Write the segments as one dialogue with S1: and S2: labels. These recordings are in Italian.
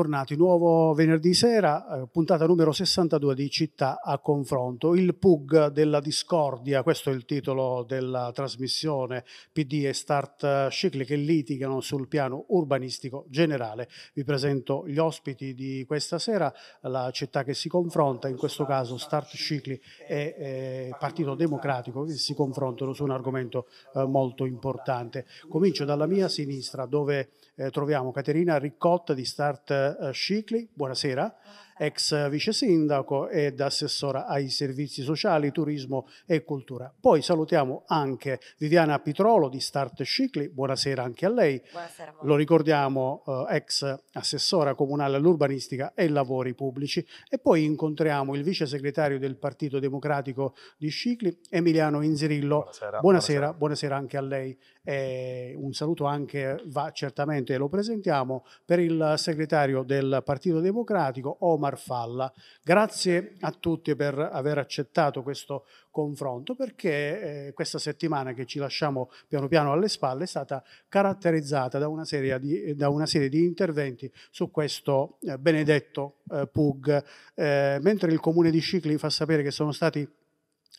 S1: tornati, nuovo venerdì sera, eh, puntata numero 62 di Città a confronto, il PUG della discordia, questo è il titolo della trasmissione PD e Start Cicli che litigano sul piano urbanistico generale. Vi presento gli ospiti di questa sera, la città che si confronta, in questo caso Start Cicli e eh, Partito Democratico che si confrontano su un argomento eh, molto importante. Comincio dalla mia sinistra dove eh, troviamo Caterina Riccotta di Start eh, Scicli, buonasera. buonasera ex vice sindaco ed assessora ai servizi sociali, turismo e cultura. Poi salutiamo anche Viviana Pitrolo di Start Scicli, buonasera anche a lei. Buonasera. Lo ricordiamo eh, ex assessora comunale all'urbanistica e lavori pubblici e poi incontriamo il vice segretario del Partito Democratico di Scicli, Emiliano Inzirillo. Buonasera, buonasera, buonasera anche a lei. E un saluto anche va certamente lo presentiamo per il segretario del Partito Democratico Omar Marfalla. Grazie a tutti per aver accettato questo confronto perché eh, questa settimana che ci lasciamo piano piano alle spalle è stata caratterizzata da una serie di, una serie di interventi su questo eh, benedetto eh, PUG, eh, mentre il comune di Scicli fa sapere che sono stati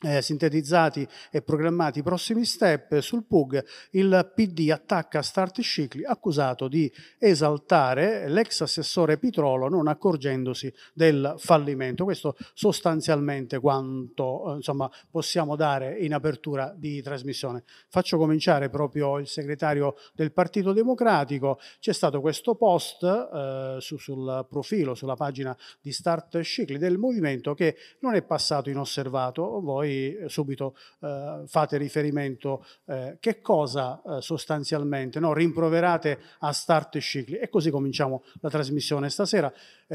S1: eh, sintetizzati e programmati i prossimi step sul PUG, il PD attacca Start Cicli accusato di esaltare l'ex assessore Pitrolo non accorgendosi del fallimento. Questo sostanzialmente quanto eh, insomma, possiamo dare in apertura di trasmissione. Faccio cominciare proprio il segretario del Partito Democratico. C'è stato questo post eh, su, sul profilo, sulla pagina di Start Cicli del movimento che non è passato inosservato. Voi poi eh, subito eh, fate riferimento eh, che cosa eh, sostanzialmente no? rimproverate a Start Cicli e così cominciamo la trasmissione stasera,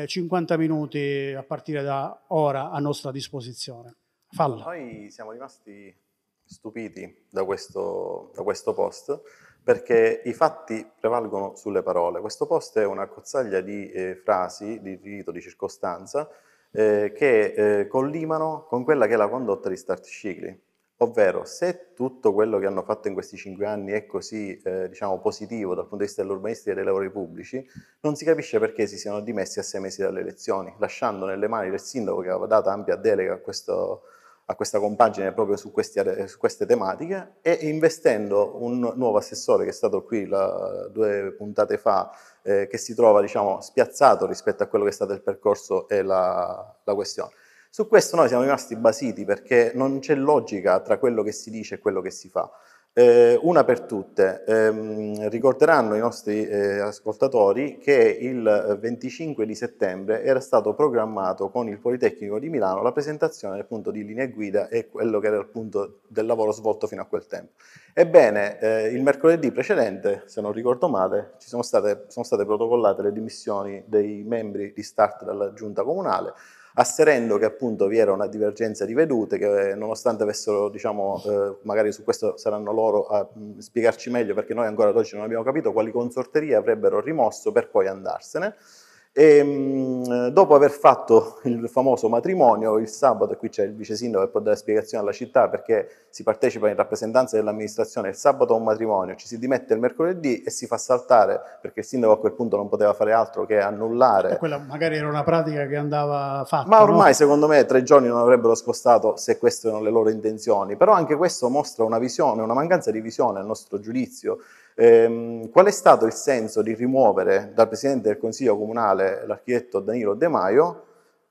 S1: 50 eh, minuti a partire da ora a nostra disposizione.
S2: Falla. Noi siamo rimasti stupiti da questo, da questo post perché i fatti prevalgono sulle parole. Questo post è una cozzaglia di eh, frasi, di rito, di circostanza eh, che eh, collimano con quella che è la condotta di Start Cicli. Ovvero, se tutto quello che hanno fatto in questi cinque anni è così eh, diciamo, positivo dal punto di vista dell'urbanistica e dei lavori pubblici, non si capisce perché si siano dimessi a sei mesi dalle elezioni, lasciando nelle mani del sindaco che aveva data ampia delega a questo, a questa compagine proprio su, questi, su, queste tematiche e investendo un nuovo assessore che è stato qui la, due puntate fa, eh, che si trova diciamo, spiazzato rispetto a quello che è stato il percorso e la, la questione. Su questo noi siamo rimasti basiti perché non c'è logica tra quello che si dice e quello che si fa. Eh, una per tutte, eh, ricorderanno i nostri eh, ascoltatori che il 25 eh, di settembre era stato programmato con il Politecnico di Milano la presentazione del di linee guida e quello che era il punto del lavoro svolto fino a quel tempo. Ebbene, eh, il mercoledì precedente, se non ricordo male, ci sono state, sono state protocollate le dimissioni dei membri di Start dalla giunta comunale asserendo che appunto vi era una divergenza di vedute, che eh, nonostante avessero, diciamo, eh, magari su questo saranno loro a mh, mm, spiegarci meglio, perché noi ancora ad oggi non abbiamo capito quali consorterie avrebbero rimosso per poi andarsene. E, ehm, dopo aver fatto il famoso matrimonio, il sabato, qui c'è il vice sindaco che può dare spiegazione alla città perché si partecipa in rappresentanza dell'amministrazione il sabato a un matrimonio, ci si dimette il mercoledì e si fa saltare perché il sindaco a quel punto non poteva fare altro che annullare. E
S1: quella magari era una pratica che andava fatta. Ma ormai no?
S2: secondo me tre giorni non avrebbero spostato se queste erano le loro intenzioni, però anche questo mostra una visione, una mancanza di visione al nostro giudizio Ehm, qual è stato il senso di rimuovere dal Presidente del Consiglio Comunale l'architetto Danilo De Maio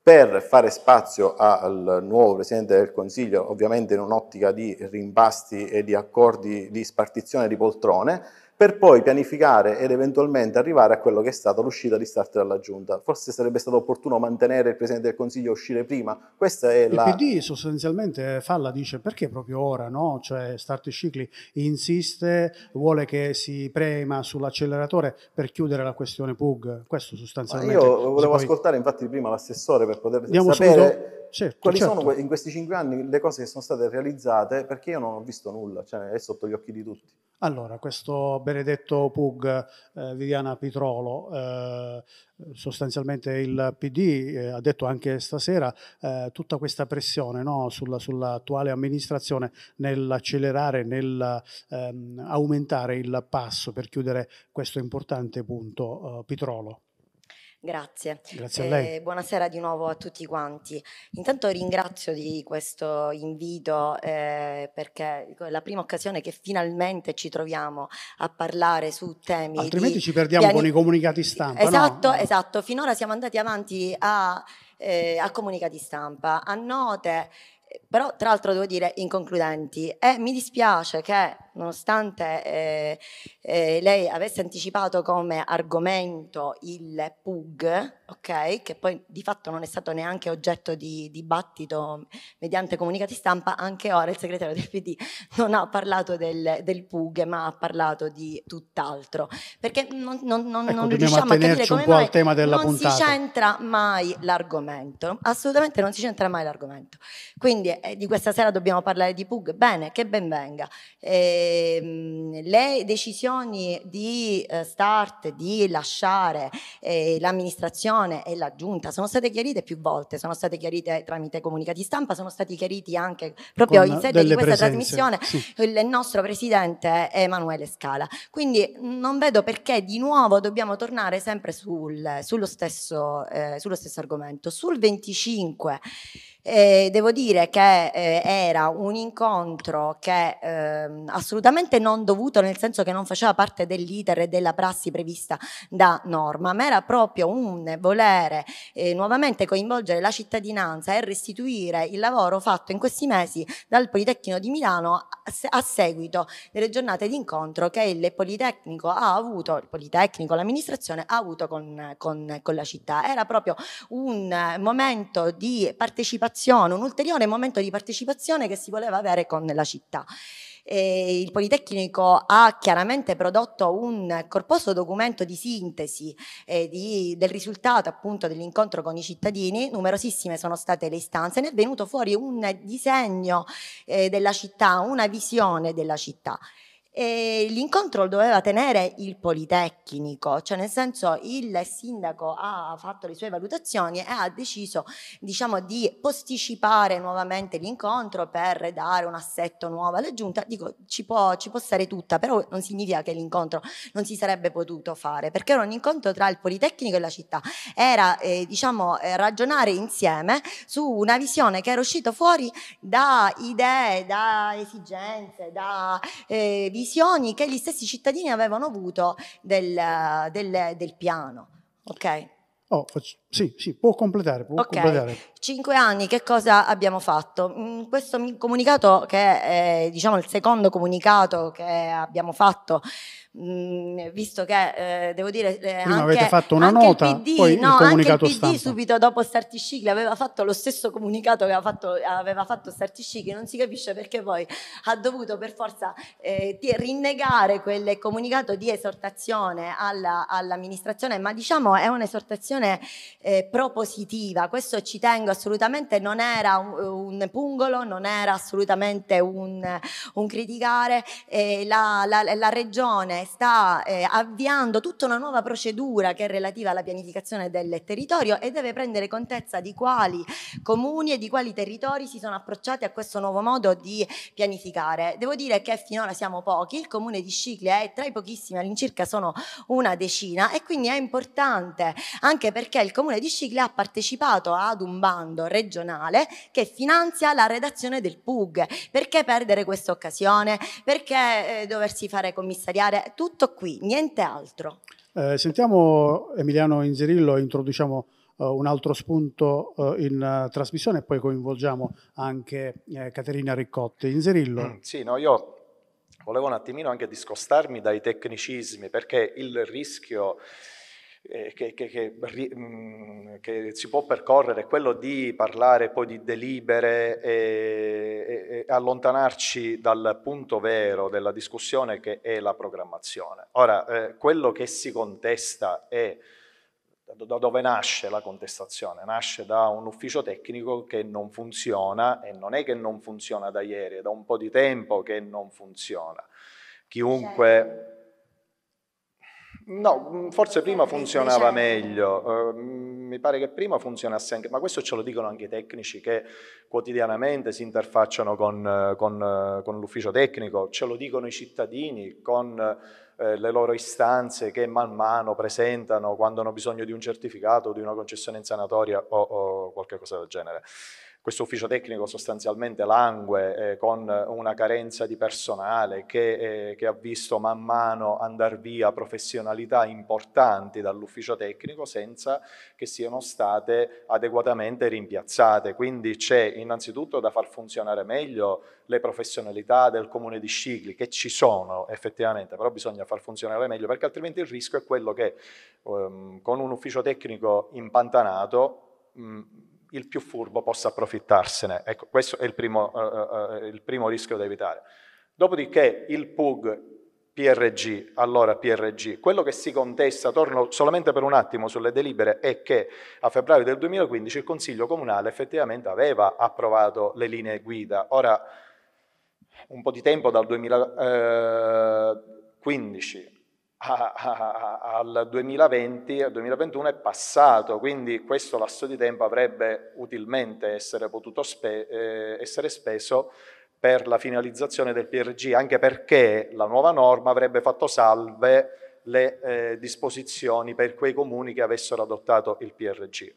S2: per fare spazio al nuovo Presidente del Consiglio, ovviamente in un'ottica di rimpasti e di accordi di spartizione di poltrone, per poi pianificare ed eventualmente arrivare a quello che è stata l'uscita di start dalla Giunta. Forse sarebbe stato opportuno mantenere il Presidente del Consiglio a uscire prima. Questa è il la...
S1: PD sostanzialmente eh, Falla dice perché proprio ora, no? Cioè Starter Cicli insiste, vuole che si prema sull'acceleratore per chiudere la questione PUG. Questo sostanzialmente... Ma io volevo poi...
S2: ascoltare infatti prima l'assessore per poter Andiamo sapere... Subito Certo, Quali certo. sono in questi cinque anni le cose che sono state realizzate? Perché io non ho visto nulla, cioè è sotto gli occhi di tutti.
S1: Allora, questo benedetto Pug, eh, Viviana Pitrolo, eh, sostanzialmente il PD eh, ha detto anche stasera eh, tutta questa pressione no, sulla, sull'attuale amministrazione nell'accelerare, nell'aumentare ehm, il passo per chiudere questo importante punto eh, Pitrolo.
S3: Grazie. Grazie a lei. Eh, buonasera di nuovo a tutti quanti. Intanto ringrazio di questo invito eh, perché è la prima occasione che finalmente ci troviamo a parlare su temi. Altrimenti di, ci perdiamo piani... con i
S1: comunicati stampa. Esatto,
S3: no? esatto. Finora siamo andati avanti a, eh, a comunicati stampa, a note, però tra l'altro devo dire inconcludenti. E mi dispiace che nonostante eh, eh, lei avesse anticipato come argomento il PUG, okay, che poi di fatto non è stato neanche oggetto di dibattito mediante comunicati stampa, anche ora il segretario del PD non ha parlato del, del PUG, ma ha parlato di tutt'altro, perché non, non, non, ecco, non riusciamo a capire come mai non puntata. si centra mai l'argomento, assolutamente non si centra mai l'argomento. Quindi eh, di questa sera dobbiamo parlare di PUG, bene, che ben venga. Eh, Ehm, le decisioni di eh, start, di lasciare eh, l'amministrazione e la giunta sono state chiarite più volte, sono state chiarite tramite comunicati stampa, sono stati chiariti anche proprio Con in sede di questa presenze. trasmissione sì. il nostro presidente Emanuele Scala. Quindi non vedo perché di nuovo dobbiamo tornare sempre sul, sullo, stesso, eh, sullo stesso argomento. Sul 25 eh, devo dire che eh, era un incontro che eh, assolutamente non dovuto, nel senso che non faceva parte dell'iter e della prassi prevista da norma, ma era proprio un volere eh, nuovamente coinvolgere la cittadinanza e restituire il lavoro fatto in questi mesi dal Politecnico di Milano a seguito delle giornate di incontro che il Politecnico ha avuto, il Politecnico, l'amministrazione ha avuto con, con, con la città. Era proprio un momento di partecipazione partecipazione, un ulteriore momento di partecipazione che si voleva avere con la città. E il Politecnico ha chiaramente prodotto un corposo documento di sintesi eh, di, del risultato appunto dell'incontro con i cittadini, numerosissime sono state le istanze, ne è venuto fuori un disegno eh, della città, una visione della città e l'incontro doveva tenere il Politecnico, cioè nel senso il sindaco ha fatto le sue valutazioni e ha deciso diciamo, di posticipare nuovamente l'incontro per dare un assetto nuovo alla giunta. Dico, ci può, ci può stare tutta, però non significa che l'incontro non si sarebbe potuto fare, perché era un incontro tra il Politecnico e la città, era eh, diciamo, eh, ragionare insieme su una visione che era uscita fuori da idee, da esigenze, da eh, visioni visioni che gli stessi cittadini avevano avuto del, del, del piano. Ok. Oh, faccio,
S1: sì, sì, può completare. Può ok, completare.
S3: cinque anni, che cosa abbiamo fatto? Mm, questo comunicato, che è eh, diciamo, il secondo comunicato che abbiamo fatto, mm, visto che eh, devo dire eh, Prima anche, avete fatto
S1: una nota, il PD, poi no, il comunicato anche il PD stampa.
S3: subito dopo Sartiscicli aveva fatto lo stesso comunicato che aveva fatto, aveva fatto Sartiscicli, non si capisce perché poi ha dovuto per forza eh, rinnegare quel comunicato di esortazione alla, all'amministrazione, ma diciamo è un'esortazione eh, propositiva. Questo ci tengo assolutamente, non era un, un pungolo, non era assolutamente un, un criticare. Eh, la, la, la, Regione sta eh, avviando tutta una nuova procedura che è relativa alla pianificazione del territorio e deve prendere contezza di quali comuni e di quali territori si sono approcciati a questo nuovo modo di pianificare. Devo dire che finora siamo pochi, il comune di Sciclia è tra i pochissimi, all'incirca sono una decina e quindi è importante anche perché il comune Comune di Scicli ha partecipato ad un bando regionale che finanzia la redazione del PUG. Perché perdere questa occasione? Perché eh, doversi fare commissariare? Tutto qui, niente altro.
S1: Eh, sentiamo Emiliano Inzerillo, introduciamo eh, un altro spunto eh, in eh, trasmissione e poi coinvolgiamo anche eh, Caterina Riccotti. Inzerillo. Mm,
S4: sì, no, io volevo un attimino anche discostarmi dai tecnicismi perché il rischio eh, che, che, che, mm, che, si può percorrere, quello di parlare poi di delibere e, e, e allontanarci dal punto vero della discussione che è la programmazione. Ora, eh, quello che si contesta è da dove nasce la contestazione? Nasce da un ufficio tecnico che non funziona e non è che non funziona da ieri, è da un po' di tempo che non funziona. Chiunque certo. No, mm, forse prima funzionava diciamo. meglio, ehm, mi pare che prima funzionasse anche, ma questo ce lo dicono anche i tecnici che quotidianamente si interfacciano con, eh, con, eh, con l'ufficio tecnico, ce lo dicono i cittadini con eh, le loro istanze che man mano presentano quando hanno bisogno di un certificato, di una concessione in sanatoria o, o qualche cosa del genere questo ufficio tecnico sostanzialmente langue eh, con una carenza di personale che, eh, che, ha visto man mano andare via professionalità importanti dall'ufficio tecnico senza che siano state adeguatamente rimpiazzate. Quindi c'è innanzitutto da far funzionare meglio le professionalità del comune di Scicli che ci sono effettivamente, però bisogna far funzionare meglio perché altrimenti il rischio è quello che ehm, con un ufficio tecnico impantanato mh, il più furbo possa approfittarsene. Ecco, questo è il primo, uh, uh, il primo rischio da evitare. Dopodiché il PUG, PRG, allora PRG, quello che si contesta, torno solamente per un attimo sulle delibere, è che a febbraio del 2015 il Consiglio Comunale effettivamente aveva approvato le linee guida. Ora, un po' di tempo dal 2015 a, a, al 2020, al 2021 è passato, quindi questo lasso di tempo avrebbe utilmente essere potuto spe, eh, essere speso per la finalizzazione del PRG, anche perché la nuova norma avrebbe fatto salve le eh, disposizioni per quei comuni che avessero adottato il PRG.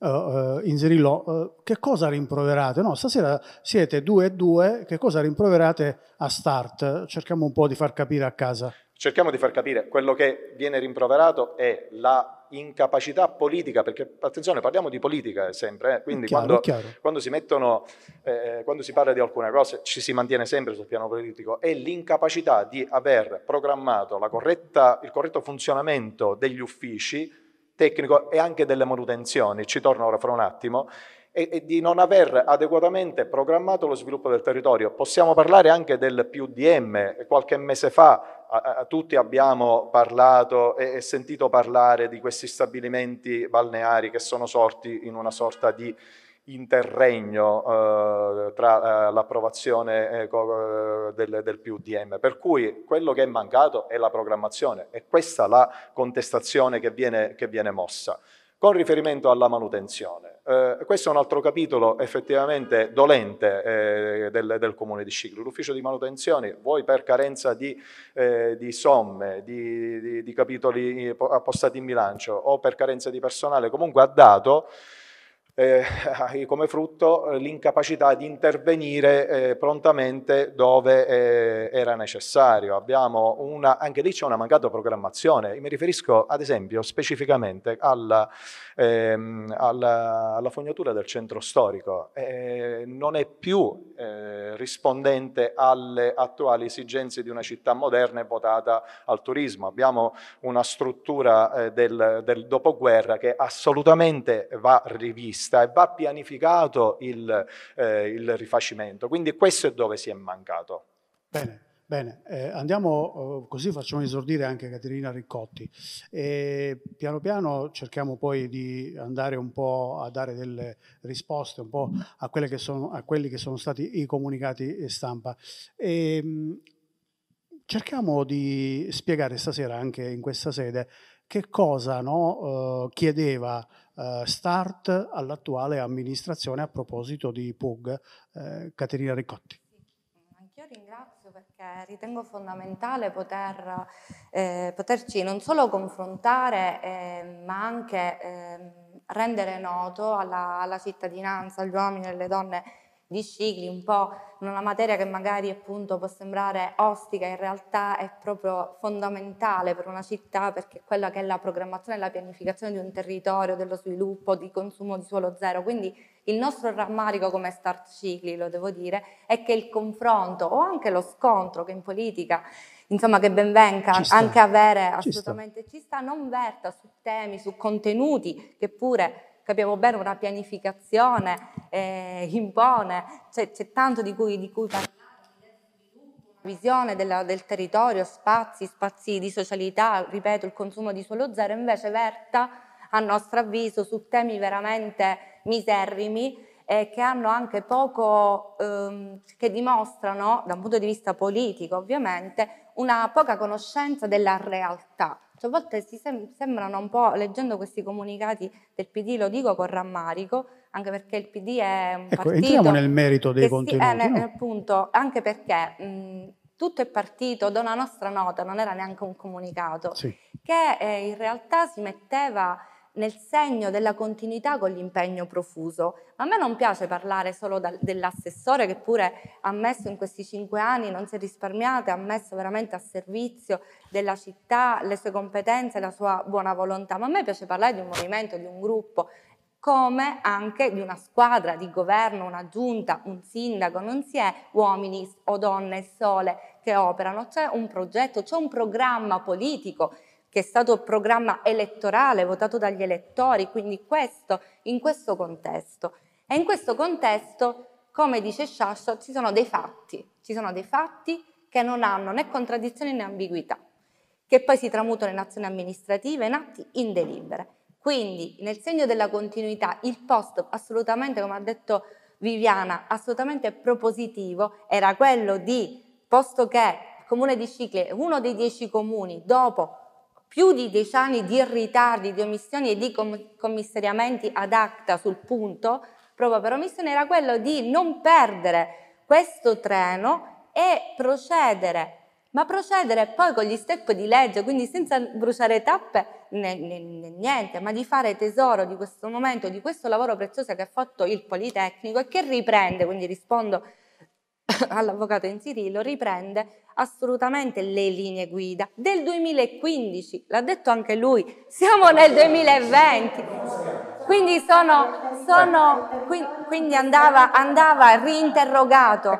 S1: Uh, eh, uh, eh, Inzerillo, uh, eh, che cosa rimproverate? No, stasera siete due e due, che cosa rimproverate a Start? Cerchiamo un po' di far capire a casa
S4: cerchiamo di far capire quello che viene rimproverato è la incapacità politica, perché attenzione, parliamo di politica sempre, eh? quindi chiaro, quando, Quando, si mettono, eh, eh, quando, si parla di alcune cose ci si mantiene sempre sul piano politico, è l'incapacità di aver programmato corretta, il corretto funzionamento degli uffici tecnico e anche delle manutenzioni, ci torno ora fra un attimo, e, e, di non aver adeguatamente programmato lo sviluppo del territorio. Possiamo parlare anche del PUDM, qualche mese fa a, a, tutti abbiamo parlato e, e sentito parlare di questi stabilimenti balneari che sono sorti in una sorta di interregno eh, tra eh, l'approvazione eh, eh del, del, PUDM, per cui quello che è mancato è la programmazione e questa la contestazione che viene, che viene mossa. Con riferimento alla manutenzione, eh, questo è un altro capitolo effettivamente dolente eh, del, del, Comune di Scicli. L'ufficio di manutenzione, voi per carenza di, eh, di somme, di, di, di capitoli eh, appostati in bilancio o per carenza di personale, comunque ha dato eh, come frutto eh, l'incapacità di intervenire eh, prontamente dove eh, era necessario. Una, anche lì c'è una mancata programmazione. Mi riferisco ad esempio specificamente alla, ehm, alla, alla fognatura del centro storico. Eh, non è più eh, rispondente alle attuali esigenze di una città moderna e votata al turismo. Abbiamo una struttura del, del dopoguerra che assolutamente va rivista vista e va pianificato il, eh, il rifacimento. Quindi questo è dove si è mancato.
S1: Bene. Bene, eh, andiamo oh, così facciamo esordire anche Caterina Riccotti. E piano piano cerchiamo poi di andare un po' a dare delle risposte un po' a, che sono, a quelli che sono stati i comunicati stampa. E, ehm, cerchiamo di spiegare stasera anche in questa sede che cosa no, eh, chiedeva eh, start all'attuale amministrazione a proposito di PUG. Eh, Caterina Ricotti.
S5: Anch'io ringrazio perché ritengo fondamentale poter, eh, poterci non solo confrontare ehm, ma anche ehm, rendere noto alla, alla cittadinanza, agli uomini e alle donne di cicli, un po' in una materia che magari appunto può sembrare ostica, in realtà è proprio fondamentale per una città perché quella che è la programmazione e la pianificazione di un territorio, dello sviluppo, di consumo di suolo zero. Quindi il nostro rammarico come start cicli, lo devo dire, è che il confronto o anche lo scontro che in politica, insomma che ben venga anche avere assolutamente ci sta. ci sta, non verta su temi, su contenuti che pure capiamo bene una pianificazione eh, impone, c'è, c'è, tanto di cui, di cui parlare visione della, del territorio, spazi, spazi di socialità, ripeto, il consumo di suolo zero, invece verta a nostro avviso su temi veramente miserrimi eh, che hanno anche poco, ehm, che dimostrano, da un punto di vista politico ovviamente, una poca conoscenza della realtà cioè, a volte si sem- sembrano un po', leggendo questi comunicati del PD, lo dico con rammarico, anche perché il PD è un ecco, partito... Entriamo nel
S1: merito dei contenuti. Si, eh, no? nel,
S5: punto, anche perché mh, tutto è partito da una nostra nota, non era neanche un comunicato, sì. che eh, in realtà si metteva nel segno della continuità con l'impegno profuso. A me non piace parlare solo da, dell'assessore che pure ha messo in questi cinque anni, non si è risparmiato, ha messo veramente a servizio della città le sue competenze, la sua buona volontà, ma a me piace parlare di un movimento, di un gruppo, come anche di una squadra di governo, una giunta, un sindaco, non si è uomini o donne sole che operano, c'è un progetto, c'è un programma politico che è stato un programma elettorale votato dagli elettori, quindi questo, in questo contesto. E in questo contesto, come dice Sciascia, ci sono dei fatti, ci sono dei fatti che non hanno né contraddizioni né ambiguità, che poi si tramutano in azioni amministrative, in atti, in delibere. Quindi, nel segno della continuità, il post assolutamente, come ha detto Viviana, assolutamente propositivo era quello di, posto che il comune di Cicle uno dei dieci comuni dopo più di dieci anni di ritardi, di omissioni e di commissariamenti ad acta sul punto, proprio per omissione, era quello di non perdere questo treno e procedere, ma procedere poi con gli step di legge, quindi senza bruciare tappe né, né, né niente, ma di fare tesoro di questo momento, di questo lavoro prezioso che ha fatto il Politecnico e che riprende, quindi rispondo all'avvocato in Cirillo riprende assolutamente le linee guida del 2015, l'ha detto anche lui, siamo nel 2020, quindi, sono, sono, quindi andava, andava reinterrogato.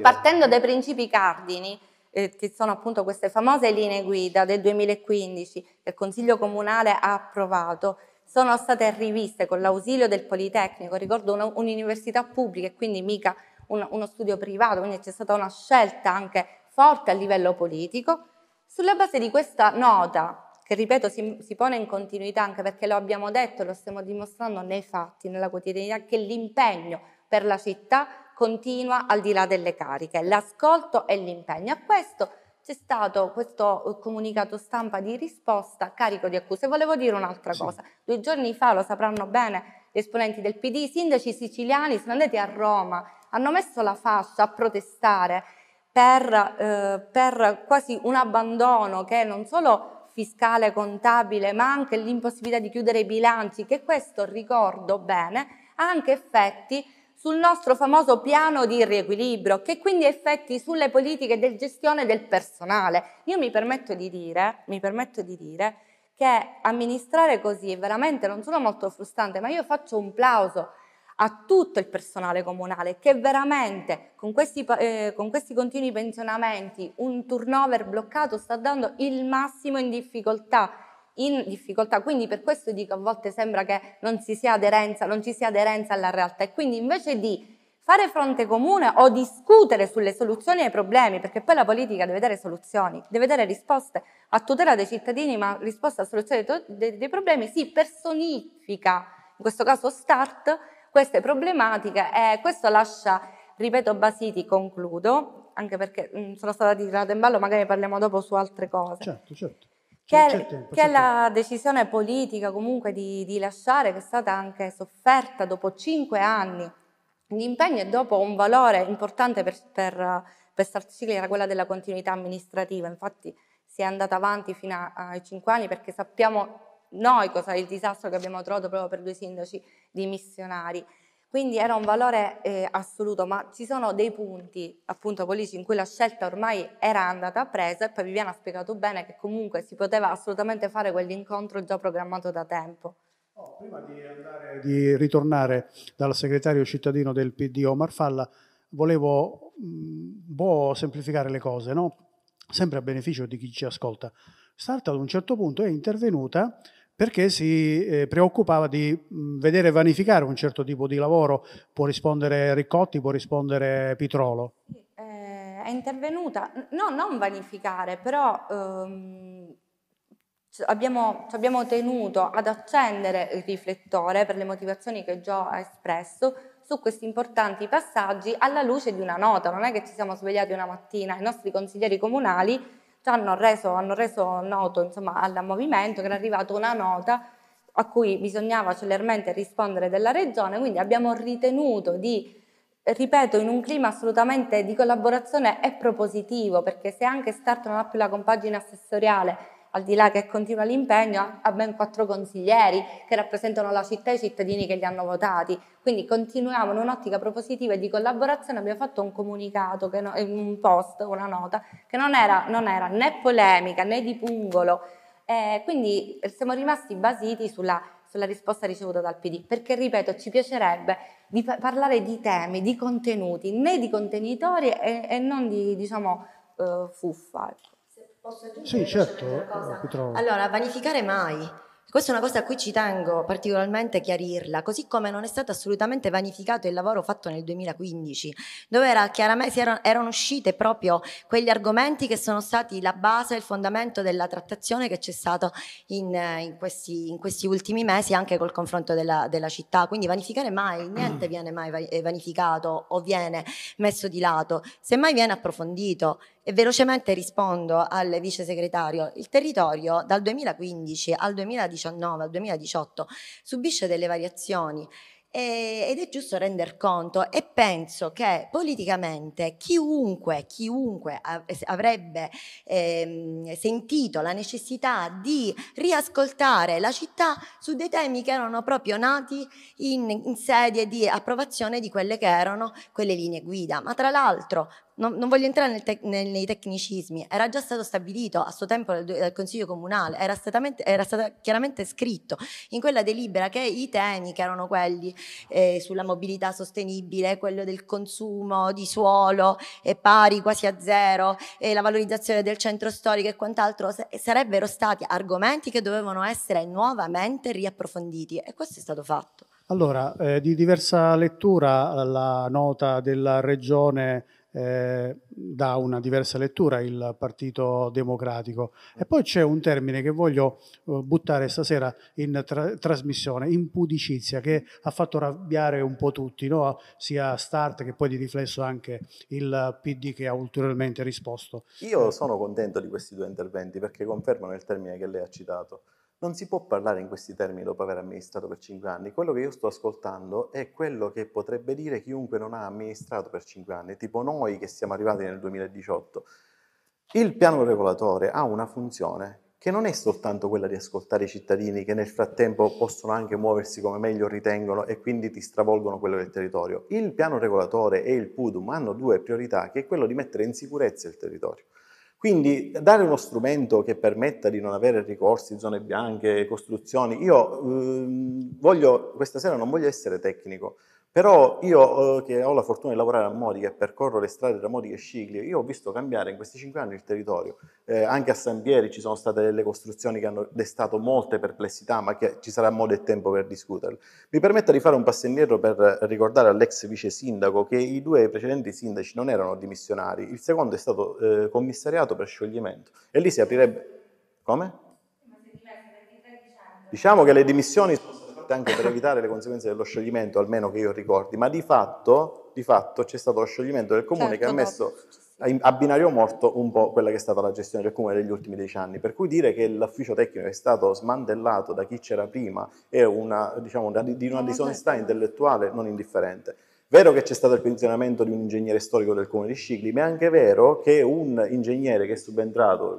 S5: Partendo dai principi cardini, eh, che sono appunto queste famose linee guida del 2015 che il Consiglio Comunale ha approvato, sono state riviste con l'ausilio del Politecnico, ricordo un'università pubblica e quindi mica un, uno studio privato, quindi c'è stata una scelta anche forte a livello politico. Sulla base di questa nota, che ripeto si, si pone in continuità anche perché lo abbiamo detto, lo stiamo dimostrando nei fatti, nella quotidianità, che l'impegno per la città continua al di là delle cariche, l'ascolto e l'impegno. A questo c'è stato questo eh, comunicato stampa di risposta carico di accuse. Volevo dire un'altra sì. cosa. Due giorni fa, lo sapranno bene gli esponenti del PD, i sindaci siciliani sono andati a Roma hanno messo la fascia a protestare per, eh, per quasi un abbandono che è non solo fiscale, contabile, ma anche l'impossibilità di chiudere i bilanci, che questo, ricordo bene, ha anche effetti sul nostro famoso piano di riequilibrio, che quindi ha effetti sulle politiche del gestione del personale. Io mi permetto di dire, permetto di dire che amministrare così è veramente non solo molto frustrante, ma io faccio un plauso a tutto il personale comunale che veramente con questi, eh, con questi continui pensionamenti, un turnover bloccato sta dando il massimo in difficoltà in difficoltà. Quindi per questo dico a volte sembra che non ci sia aderenza, non ci sia aderenza alla realtà e quindi invece di fare fronte comune o discutere sulle soluzioni ai problemi, perché poi la politica deve dare soluzioni, deve dare risposte a tutela dei cittadini, ma risposte a soluzione dei problemi si personifica, in questo caso START, queste problematiche e eh, questo lascia, ripeto, Basiti, concludo, anche perché mh, mm, sono stata tirata in ballo, magari parliamo dopo su altre cose. Certo, certo. Che, è, tempo, certo, che è la decisione politica comunque di, di lasciare, che è stata anche sofferta dopo cinque anni di impegno e dopo un valore importante per, per, per Sarticicli era quella della continuità amministrativa, infatti si è andata avanti fino a, ai cinque anni perché sappiamo noi cosa il disastro che abbiamo trovato proprio per due sindaci dimissionari. Quindi era un valore eh, assoluto, ma ci sono dei punti appunto politici in cui la scelta ormai era andata presa e poi Viviana ha spiegato bene che comunque si poteva assolutamente fare quell'incontro già programmato da tempo. Oh, prima di,
S1: andare, di, ritornare dal segretario cittadino del PD Omar Falla, volevo mm, un po' semplificare le cose, no? sempre a beneficio di chi ci ascolta. Start ad un certo punto è intervenuta perché si eh, preoccupava di mh, mm, vedere vanificare un certo tipo di lavoro, può rispondere Riccotti, può rispondere Pitrolo.
S5: Eh, è intervenuta, no, non vanificare, però ehm, abbiamo, ci abbiamo tenuto ad accendere il riflettore per le motivazioni che Gio ha espresso su questi importanti passaggi alla luce di una nota, non è che ci siamo svegliati una mattina, i nostri consiglieri comunali hanno reso, hanno reso noto insomma, al movimento che era arrivata una nota a cui bisognava celermente rispondere della regione, quindi abbiamo ritenuto di ripeto, in un clima assolutamente di collaborazione e propositivo, perché se anche Start non ha più la compagine assessoriale al di là che continua l'impegno, ha ben quattro consiglieri che rappresentano la città e i cittadini che li hanno votati. Quindi continuiamo in un'ottica propositiva e di collaborazione. Abbiamo fatto un comunicato, no, un post, una nota, che non era, non era né polemica né di pungolo. Eh, quindi siamo rimasti basiti sulla sulla risposta ricevuta dal PD, perché ripeto, ci piacerebbe di pa- parlare di temi, di contenuti, né di contenitori e, e non di diciamo, uh, fuffa. Ecco. Posso aggiungere
S1: sì, certo, eh,
S3: Allora, vanificare mai. Questa è una cosa a cui ci tengo particolarmente a chiarirla, così come non è stato assolutamente vanificato il lavoro fatto nel 2015, dove era erano, erano uscite proprio quegli argomenti che sono stati la base, il fondamento della trattazione che c'è stato in, in, questi, in questi, ultimi mesi anche col confronto della, della città. Quindi vanificare mai, niente viene mai eh, vanificato o viene messo di lato, semmai viene approfondito. E velocemente rispondo al vice segretario, il territorio dal 2015 al 2018 2019 al 2018 subisce delle variazioni ed è giusto render conto e penso che politicamente chiunque, chiunque avrebbe ehm, sentito la necessità di riascoltare la città su dei temi che erano proprio nati in, in sede di approvazione di quelle che erano quelle linee guida, ma tra l'altro non, non voglio entrare tec- nel, nei tecnicismi, era già stato stabilito a suo tempo dal, dal Consiglio Comunale, era, era stato chiaramente scritto in quella delibera che i temi che erano quelli eh, sulla mobilità sostenibile, quello del consumo di suolo è eh, pari quasi a zero, e eh, la valorizzazione del centro storico e quant'altro, se- sarebbero stati argomenti che dovevano essere nuovamente riapprofonditi e questo è stato fatto.
S1: Allora, eh, di diversa lettura la nota della Regione eh, dà una diversa lettura il Partito Democratico. E poi c'è un termine che voglio eh, buttare stasera in tra- trasmissione, impudicizia, che ha fatto arrabbiare un po' tutti, no? sia Start che poi di riflesso anche il PD che ha ulteriormente risposto. Io
S2: sono contento di questi due interventi perché confermano il termine che lei ha citato. Non si può parlare in questi termini dopo aver amministrato per 5 anni. Quello che io sto ascoltando è quello che potrebbe dire chiunque non ha amministrato per 5 anni, tipo noi che siamo arrivati nel 2018. Il piano regolatore ha una funzione che non è soltanto quella di ascoltare i cittadini che nel frattempo possono anche muoversi come meglio ritengono e quindi ti stravolgono quello del territorio. Il piano regolatore e il PUDUM hanno due priorità, che è quello di mettere in sicurezza il territorio. Quindi dare uno strumento che permetta di non avere ricorsi, zone bianche, costruzioni, io ehm, voglio, questa sera non voglio essere tecnico, però io eh, che ho la fortuna di lavorare a Modica e percorro le strade tra Modica e Scicli, io ho visto cambiare in questi cinque anni il territorio. Eh, anche a San Pieri ci sono state delle costruzioni che hanno destato molte perplessità, ma che ci sarà modo e tempo per discuterle. Mi permetta di fare un passo indietro per ricordare all'ex vice sindaco che i due precedenti sindaci non erano dimissionari, il secondo è stato eh, commissariato per scioglimento e lì si aprirebbe... Come? Diciamo che le dimissioni sono forte anche per evitare le conseguenze dello scioglimento, almeno che io ricordi, ma di fatto, di fatto c'è stato lo scioglimento del comune certo, che ha certo, messo a binario morto un po' quella che è stata la gestione del comune negli ultimi dieci anni. Per cui dire che l'ufficio tecnico è stato smantellato da chi c'era prima è una, diciamo, una, di una disonestà certo. intellettuale non indifferente. Vero che c'è stato il pensionamento di un ingegnere storico del comune di Scicli, ma è anche vero che un ingegnere che è subentrato,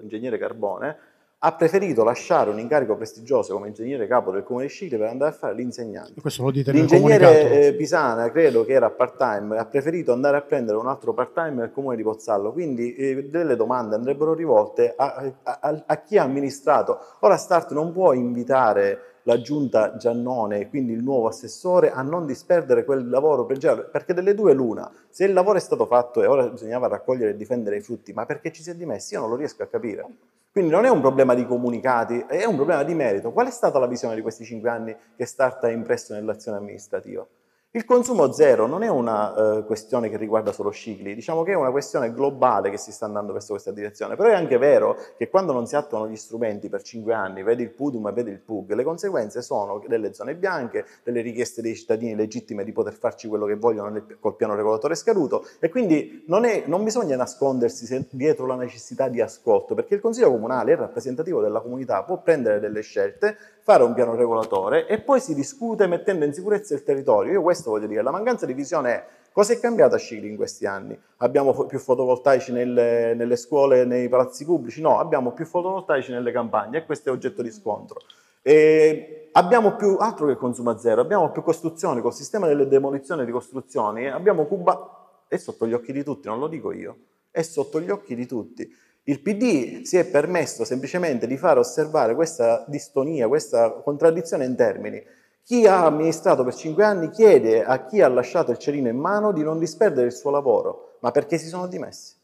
S2: l'ingegnere eh, Carbone, ha preferito lasciare un incarico prestigioso come ingegnere capo del comune di Scicli per andare a fare l'insegnante. Questo lo dite L'ingegnere eh, Pisana, credo che era part-time, ha preferito andare a prendere un altro part-time nel comune di Pozzallo, quindi eh, delle domande andrebbero rivolte a, a, a chi ha amministrato. Ora Start non può invitare la giunta Giannone, quindi il nuovo assessore, a non disperdere quel lavoro pregiato, perché delle due l'una, se il lavoro è stato fatto e ora bisognava raccogliere e difendere i frutti, ma perché ci si è dimessi? Io non lo riesco a capire. Quindi non è un problema di comunicati, è un problema di merito. Qual è stata la visione di questi cinque anni che Start ha impresso nell'azione amministrativa? Il consumo zero non è una eh, questione che riguarda solo cicli, diciamo che è una questione globale che si sta andando verso questa direzione, però è anche vero che quando non si attuano gli strumenti per cinque anni, vedi il PUDUM e vedi il PUG, le conseguenze sono delle zone bianche, delle richieste dei cittadini legittime di poter farci quello che vogliono nel, col piano regolatore scaduto e quindi non, è, non bisogna nascondersi dietro la necessità di ascolto, perché il Consiglio Comunale è rappresentativo della comunità, può prendere delle scelte, fare un piano regolatore e poi si discute mettendo in sicurezza il territorio. Io questo voglio dire, la mancanza di visione è cosa è cambiato a Scicli in questi anni? Abbiamo più fotovoltaici nelle, nelle scuole, nei palazzi pubblici? No, abbiamo più fotovoltaici nelle campagne e questo è oggetto di scontro. E abbiamo più altro che consuma zero, abbiamo più costruzioni, col sistema delle demolizioni e ricostruzioni, abbiamo Cuba, è sotto gli occhi di tutti, non lo dico io, è sotto gli occhi di tutti. Il PD si è permesso semplicemente di far osservare questa distonia, questa contraddizione in termini. Chi ha amministrato per cinque anni chiede a chi ha lasciato il cerino in mano di non disperdere il suo lavoro, ma perché si sono dimessi?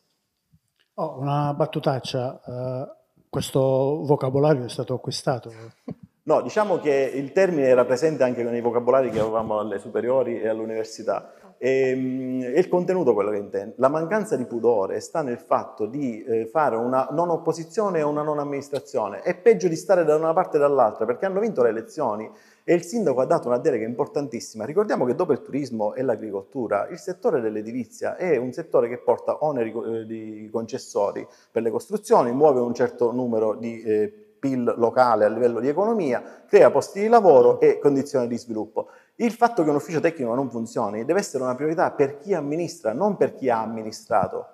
S1: Oh, una battutaccia, uh, questo vocabolario è stato acquistato.
S2: No, diciamo che il termine era presente anche nei vocabolari che avevamo alle superiori e all'università. E, ehm, è il contenuto quello che intendo. La mancanza di pudore sta nel fatto di eh, fare una non opposizione e una non amministrazione. È peggio di stare da una parte o dall'altra perché hanno vinto le elezioni e il sindaco ha dato una delega importantissima. Ricordiamo che dopo il turismo e l'agricoltura, il settore dell'edilizia è un settore che porta oneri eh, di concessori per le costruzioni, muove un certo numero di eh, PIL locale a livello di economia, crea posti di lavoro e condizioni di sviluppo. Il fatto che un ufficio tecnico non funzioni deve essere una priorità per chi amministra, non per chi ha amministrato.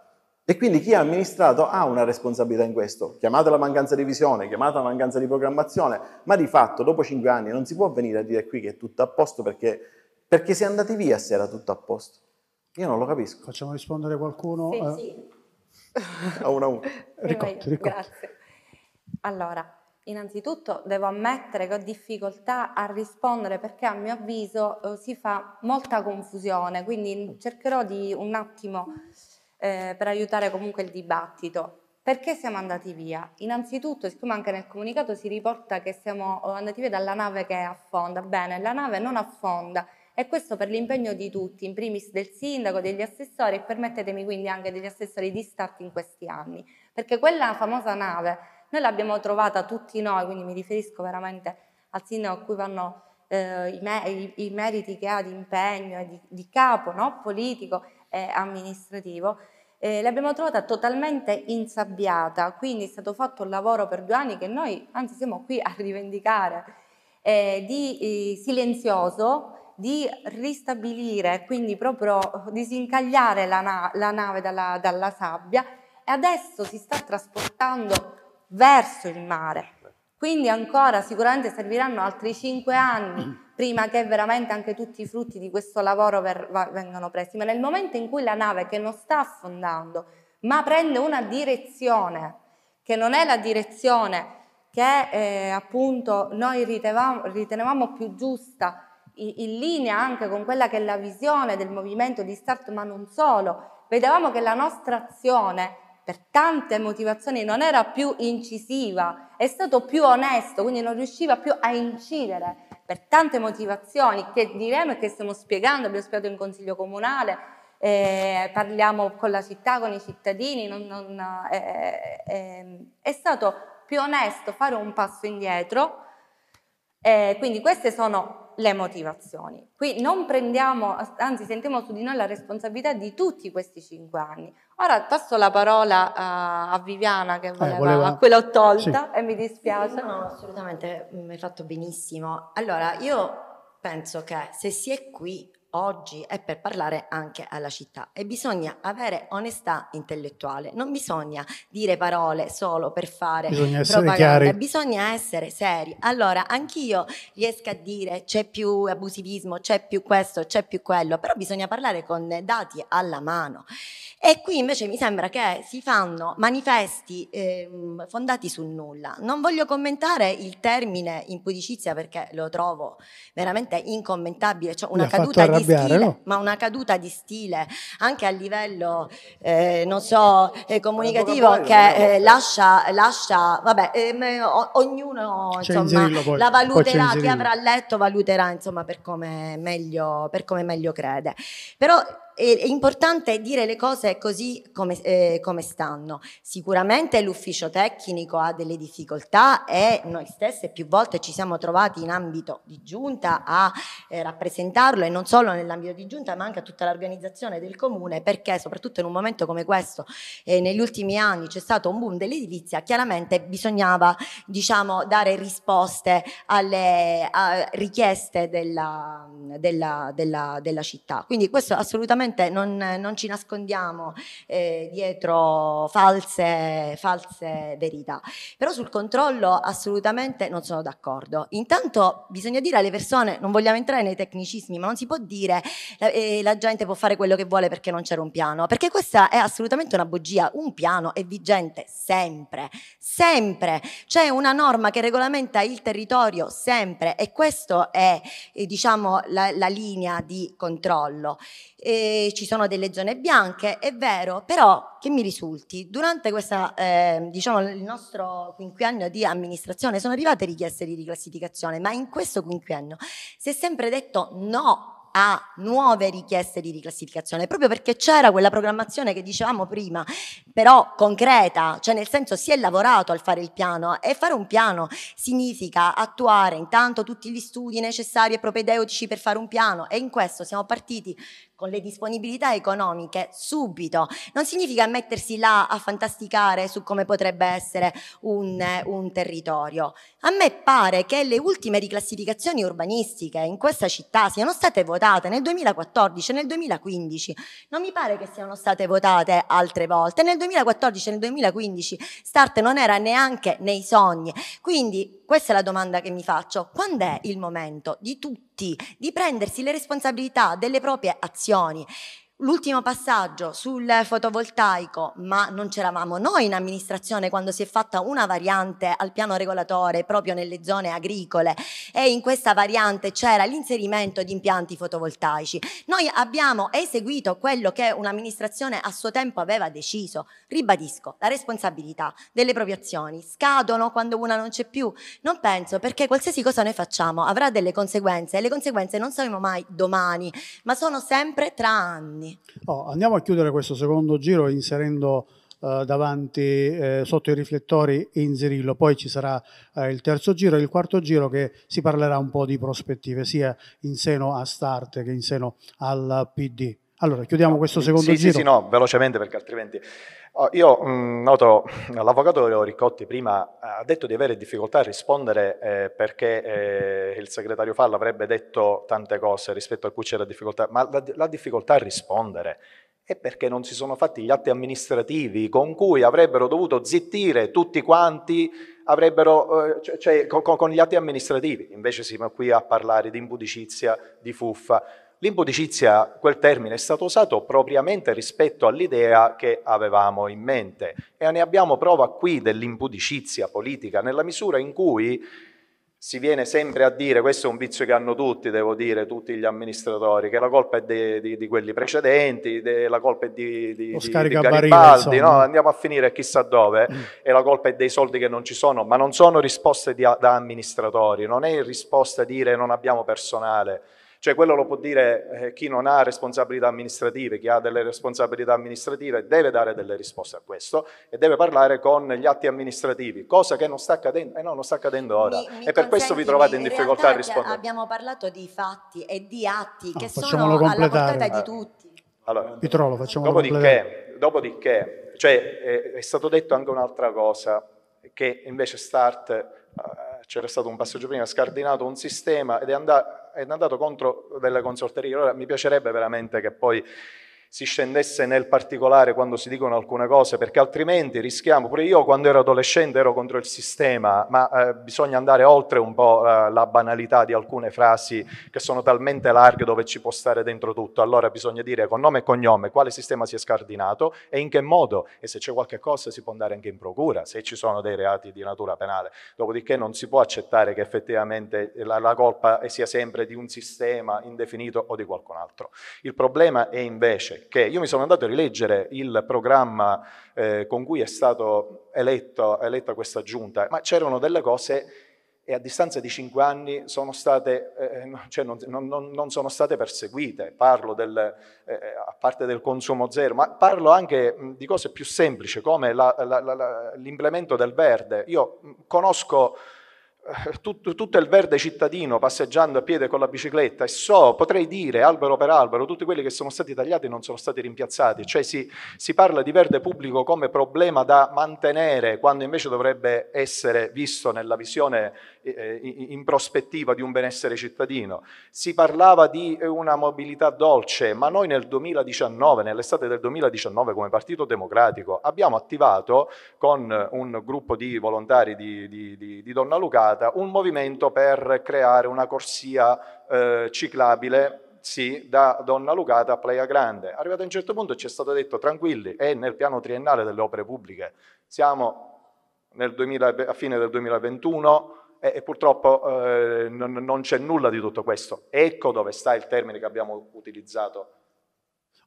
S2: E quindi chi ha amministrato ha una responsabilità in questo. la mancanza di visione, la mancanza di programmazione, ma di fatto dopo cinque anni non si può venire a dire qui che è tutto a posto perché, perché se andati via se era tutto a posto. Io non lo capisco.
S1: Facciamo rispondere qualcuno? Sì, eh.
S5: sì. a uno a uno. Ricordo, ricordo. Grazie. Allora, Innanzitutto devo ammettere che ho difficoltà a rispondere perché a mio avviso eh, si fa molta confusione, quindi cercherò di un attimo eh, per aiutare comunque il dibattito. Perché siamo andati via? Innanzitutto, siccome anche nel comunicato si riporta che siamo eh, andati via dalla nave che affonda, bene, la nave non affonda e questo per l'impegno di tutti, in primis del sindaco, degli assessori e permettetemi quindi anche degli assessori di start in questi anni, perché quella famosa nave noi l'abbiamo trovata tutti noi, quindi mi riferisco veramente al sindaco a cui vanno eh, i, me i, i, meriti che ha di impegno e di, di capo no? politico e amministrativo. Eh, l'abbiamo trovata totalmente insabbiata, quindi è stato fatto un lavoro per due anni che noi anzi siamo qui a rivendicare, eh, di eh, silenzioso, di ristabilire, quindi proprio disincagliare la, na la nave dalla, dalla, sabbia e adesso si sta trasportando verso il mare. Eh. Quindi ancora sicuramente serviranno altri cinque anni mm. prima che veramente anche tutti i frutti di questo lavoro vengano presi, ma nel momento in cui la nave che non sta affondando, ma prende una direzione, che non è la direzione che eh, appunto noi ritevamo, ritenevamo più giusta, in, in linea anche con quella che è la visione del movimento di Start, ma non solo, vedevamo che la nostra azione per tante motivazioni non era più incisiva, è stato più onesto, quindi non riusciva più a incidere per tante motivazioni che diremo e che stiamo spiegando, abbiamo spiegato in consiglio comunale, eh, parliamo con la città, con i cittadini, non, non, eh, eh, eh è stato più onesto fare un passo indietro. Eh, quindi queste sono le motivazioni. Qui non prendiamo, anzi sentiamo su di noi la responsabilità di tutti questi cinque anni. Ora passo la parola a, Viviana che voleva, eh, voleva... a quella ho tolta
S3: sì. e mi dispiace. No, assolutamente, mi hai fatto benissimo. Allora, io penso che se si è qui oggi è per parlare anche alla città e bisogna avere onestà intellettuale, non bisogna dire parole solo per fare bisogna propaganda, bisogna essere seri. Allora, anch'io riesco a dire c'è più abusivismo, c'è più questo, c'è più quello, però bisogna parlare con dati alla mano. E qui invece mi sembra che si fanno manifesti eh, fondati sul nulla. Non voglio commentare il termine impudicizia perché lo trovo veramente incommentabile, cioè una caduta di arrabbiare, stile, no? ma una caduta di stile anche a livello, eh, non so, eh, comunicativo che eh, lascia, lascia, vabbè, ehm, o, ognuno insomma, poi, la valuterà, chi avrà letto valuterà insomma per come meglio, per come meglio crede. Però è importante dire le cose così come, eh, come, stanno. Sicuramente l'ufficio tecnico ha delle difficoltà e noi stesse più volte ci siamo trovati in ambito di giunta a eh, rappresentarlo e non solo nell'ambito di giunta ma anche a tutta l'organizzazione del comune perché soprattutto in un momento come questo eh, negli ultimi anni c'è stato un boom dell'edilizia, chiaramente bisognava diciamo, dare risposte alle richieste della, della, della, della città. Quindi questo assolutamente assolutamente non, non ci nascondiamo eh, dietro false, false verità. Però sul controllo assolutamente non sono d'accordo. Intanto bisogna dire alle persone, non vogliamo entrare nei tecnicismi, ma non si può dire eh, la gente può fare quello che vuole perché non c'era un piano, perché questa è assolutamente una bugia, un piano è vigente sempre, sempre. C'è una norma che regolamenta il territorio sempre e questa è eh, diciamo la, la linea di controllo. E eh, ci sono delle zone bianche, è vero, però che mi risulti, durante questa, eh, diciamo, il nostro quinquennio di amministrazione sono arrivate richieste di riclassificazione, ma in questo quinquennio si è sempre detto no a nuove richieste di riclassificazione, proprio perché c'era quella programmazione che dicevamo prima, però concreta, cioè nel senso si è lavorato al fare il piano e fare un piano significa attuare intanto tutti gli studi necessari e propedeutici per fare un piano e in questo siamo partiti con le disponibilità economiche subito. Non significa mettersi là a fantasticare su come potrebbe essere un, un, territorio. A me pare che le ultime riclassificazioni urbanistiche in questa città siano state votate nel 2014 e nel 2015. Non mi pare che siano state votate altre volte. Nel 2014 e nel 2015 Start non era neanche nei sogni. Quindi questa è la domanda che mi faccio. Quando è il momento di tutti di prendersi le responsabilità delle proprie azioni L'ultimo passaggio sul fotovoltaico, ma non c'eravamo noi in amministrazione quando si è fatta una variante al piano regolatore proprio nelle zone agricole e in questa variante c'era l'inserimento di impianti fotovoltaici. Noi abbiamo eseguito quello che un'amministrazione a suo tempo aveva deciso. Ribadisco, la responsabilità delle proprie azioni scadono quando una non c'è più. Non penso perché qualsiasi cosa noi facciamo avrà delle conseguenze e le conseguenze non sono mai domani, ma sono sempre tra anni. Giovanni.
S1: Oh, andiamo a chiudere questo secondo giro inserendo eh, davanti, eh, sotto i riflettori in Zirillo, poi ci sarà eh, il terzo giro e il quarto giro che si parlerà un po' di prospettive sia in seno a Start che in seno al PD. Allora, chiudiamo questo secondo sì, giro. Sì, sì, no,
S4: velocemente perché altrimenti... Oh, io mh, mm, noto, l'avvocato Riccotti prima ha detto di avere difficoltà a rispondere eh, perché eh, il segretario Falla avrebbe detto tante cose rispetto a cui c'era difficoltà, ma la, la difficoltà a rispondere è perché non si sono fatti gli atti amministrativi con cui avrebbero dovuto zittire tutti quanti avrebbero, eh, cioè, con, con, gli atti amministrativi, invece siamo qui a parlare di impudicizia, di fuffa, L'impudicizia, quel termine, è stato usato propriamente rispetto all'idea che avevamo in mente e ne abbiamo prova qui dell'impudicizia politica, nella misura in cui si viene sempre a dire, questo è un vizio che hanno tutti, devo dire, tutti gli amministratori, che la colpa è di, di, di quelli precedenti, de, la colpa è di, di, di Garibaldi, no? andiamo a finire chissà dove, mm. e la colpa è dei soldi che non ci sono, ma non sono risposte da amministratori, non è risposta a dire non abbiamo personale, cioè quello lo può dire eh, chi non ha responsabilità amministrative, chi ha delle responsabilità amministrative deve dare delle risposte a questo e deve parlare con gli atti amministrativi, cosa che non sta accadendo, eh no, non sta accadendo ora. Mi, mi e per questo vi trovate in, in difficoltà a rispondere.
S3: Abbiamo parlato di fatti e di atti che no, sono alla portata di tutti.
S1: Allora, Pitrolo,
S4: dopodiché, dopodiché cioè, è, eh, è stato detto anche un'altra cosa, che invece Start eh, c'era stato un passaggio prima, scardinato un sistema ed è, andato, è andato contro delle consorterie. Allora mi piacerebbe veramente che poi si scendesse nel particolare quando si dicono alcune cose, perché altrimenti rischiamo, pure io quando ero adolescente ero contro il sistema, ma eh, bisogna andare oltre un po' eh, la banalità di alcune frasi che sono talmente larghe dove ci può stare dentro tutto, allora bisogna dire con nome e cognome quale sistema si è scardinato e in che modo, e se c'è qualche cosa si può andare anche in procura, se ci sono dei reati di natura penale, dopodiché non si può accettare che effettivamente la, la colpa sia sempre di un sistema indefinito o di qualcun altro. Il problema è invece che io mi sono andato a rileggere il programma eh, con cui è stata eletta questa giunta, ma c'erano delle cose e a distanza di cinque anni sono state, eh, eh cioè non, non, non, sono state perseguite. Parlo del, eh, eh a parte del consumo zero, ma parlo anche di cose più semplici come la, la, la, l'implemento del verde. Io conosco eh, tutto, tutto, il verde cittadino passeggiando a piede con la bicicletta e so, potrei dire albero per albero, tutti quelli che sono stati tagliati non sono stati rimpiazzati, cioè si, si parla di verde pubblico come problema da mantenere quando invece dovrebbe essere visto nella visione eh, eh, in prospettiva di un benessere cittadino. Si parlava di eh, una mobilità dolce, ma noi nel 2019, nell'estate del 2019 come Partito Democratico abbiamo attivato con un gruppo di volontari di, di, di, di Donna Lucata un movimento per creare una corsia eh, ciclabile sì, da Donna Lucata a Playa Grande. Arrivato a un certo punto ci è stato detto tranquilli, è nel piano triennale delle opere pubbliche, siamo 2000, a fine del 2021, e, e purtroppo eh, non, non c'è nulla di tutto questo. Ecco dove sta il termine che abbiamo utilizzato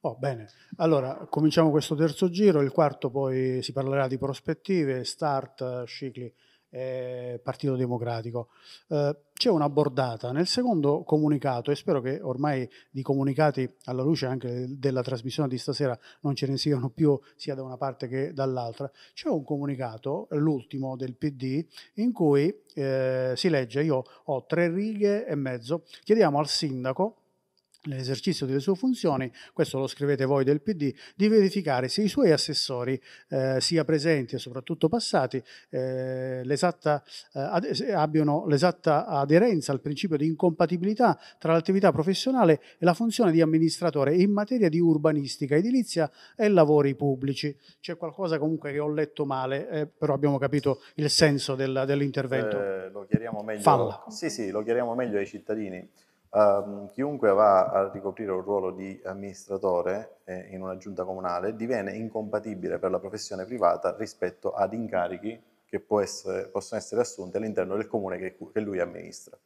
S1: Oh, bene, allora cominciamo questo terzo giro, il quarto poi si parlerà di prospettive, start, eh, cicli eh, Partito Democratico. Eh, c'è una bordata. Nel secondo comunicato, e spero che ormai di comunicati alla luce anche della trasmissione di stasera non ce ne siano più sia da una parte che dall'altra, c'è un comunicato, l'ultimo del PD, in cui eh, si legge, io ho tre righe e mezzo, chiediamo al sindaco nell'esercizio delle sue funzioni, questo lo scrivete voi del PD, di verificare se i suoi assessori, eh, sia presenti e soprattutto passati, eh, eh, abbiano l'esatta aderenza al principio di incompatibilità tra l'attività professionale e la funzione di amministratore in materia di urbanistica, edilizia e lavori pubblici. C'è qualcosa comunque che ho letto male, eh, però abbiamo capito il senso del, dell'intervento. Eh,
S2: lo chiariamo meglio. Falla. Sì, sì, lo chiariamo meglio ai cittadini ehm, chiunque va a ricoprire un ruolo di amministratore eh, in una giunta comunale diviene incompatibile per la professione privata rispetto ad incarichi che essere, possono essere assunti all'interno del comune che, che lui amministra.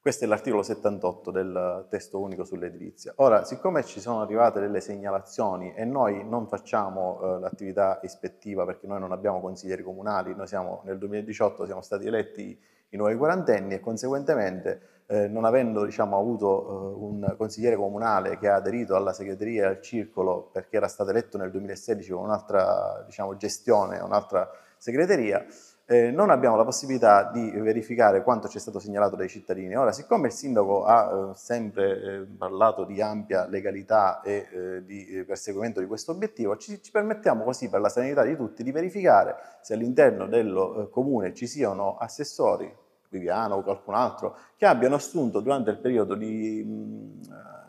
S2: Questo è l'articolo 78 del testo unico sull'edilizia. Ora, siccome ci sono arrivate delle segnalazioni e noi non facciamo eh, l'attività ispettiva perché noi non abbiamo consiglieri comunali, noi siamo, nel 2018 siamo stati eletti i nuovi quarantenni e conseguentemente eh, non avendo diciamo, avuto eh, un consigliere comunale che ha aderito alla segreteria e al circolo perché era stato eletto nel 2016 con un'altra diciamo, gestione, un'altra segreteria, eh, non abbiamo la possibilità di verificare quanto ci è stato segnalato dai cittadini. Ora, siccome il sindaco ha eh, sempre eh, parlato di ampia legalità e eh, di perseguimento di questo obiettivo, ci, ci, permettiamo così, per la sanità di tutti, di verificare se all'interno del comune ci siano assessori, Viviano o qualcun altro, che abbiano assunto durante il periodo di,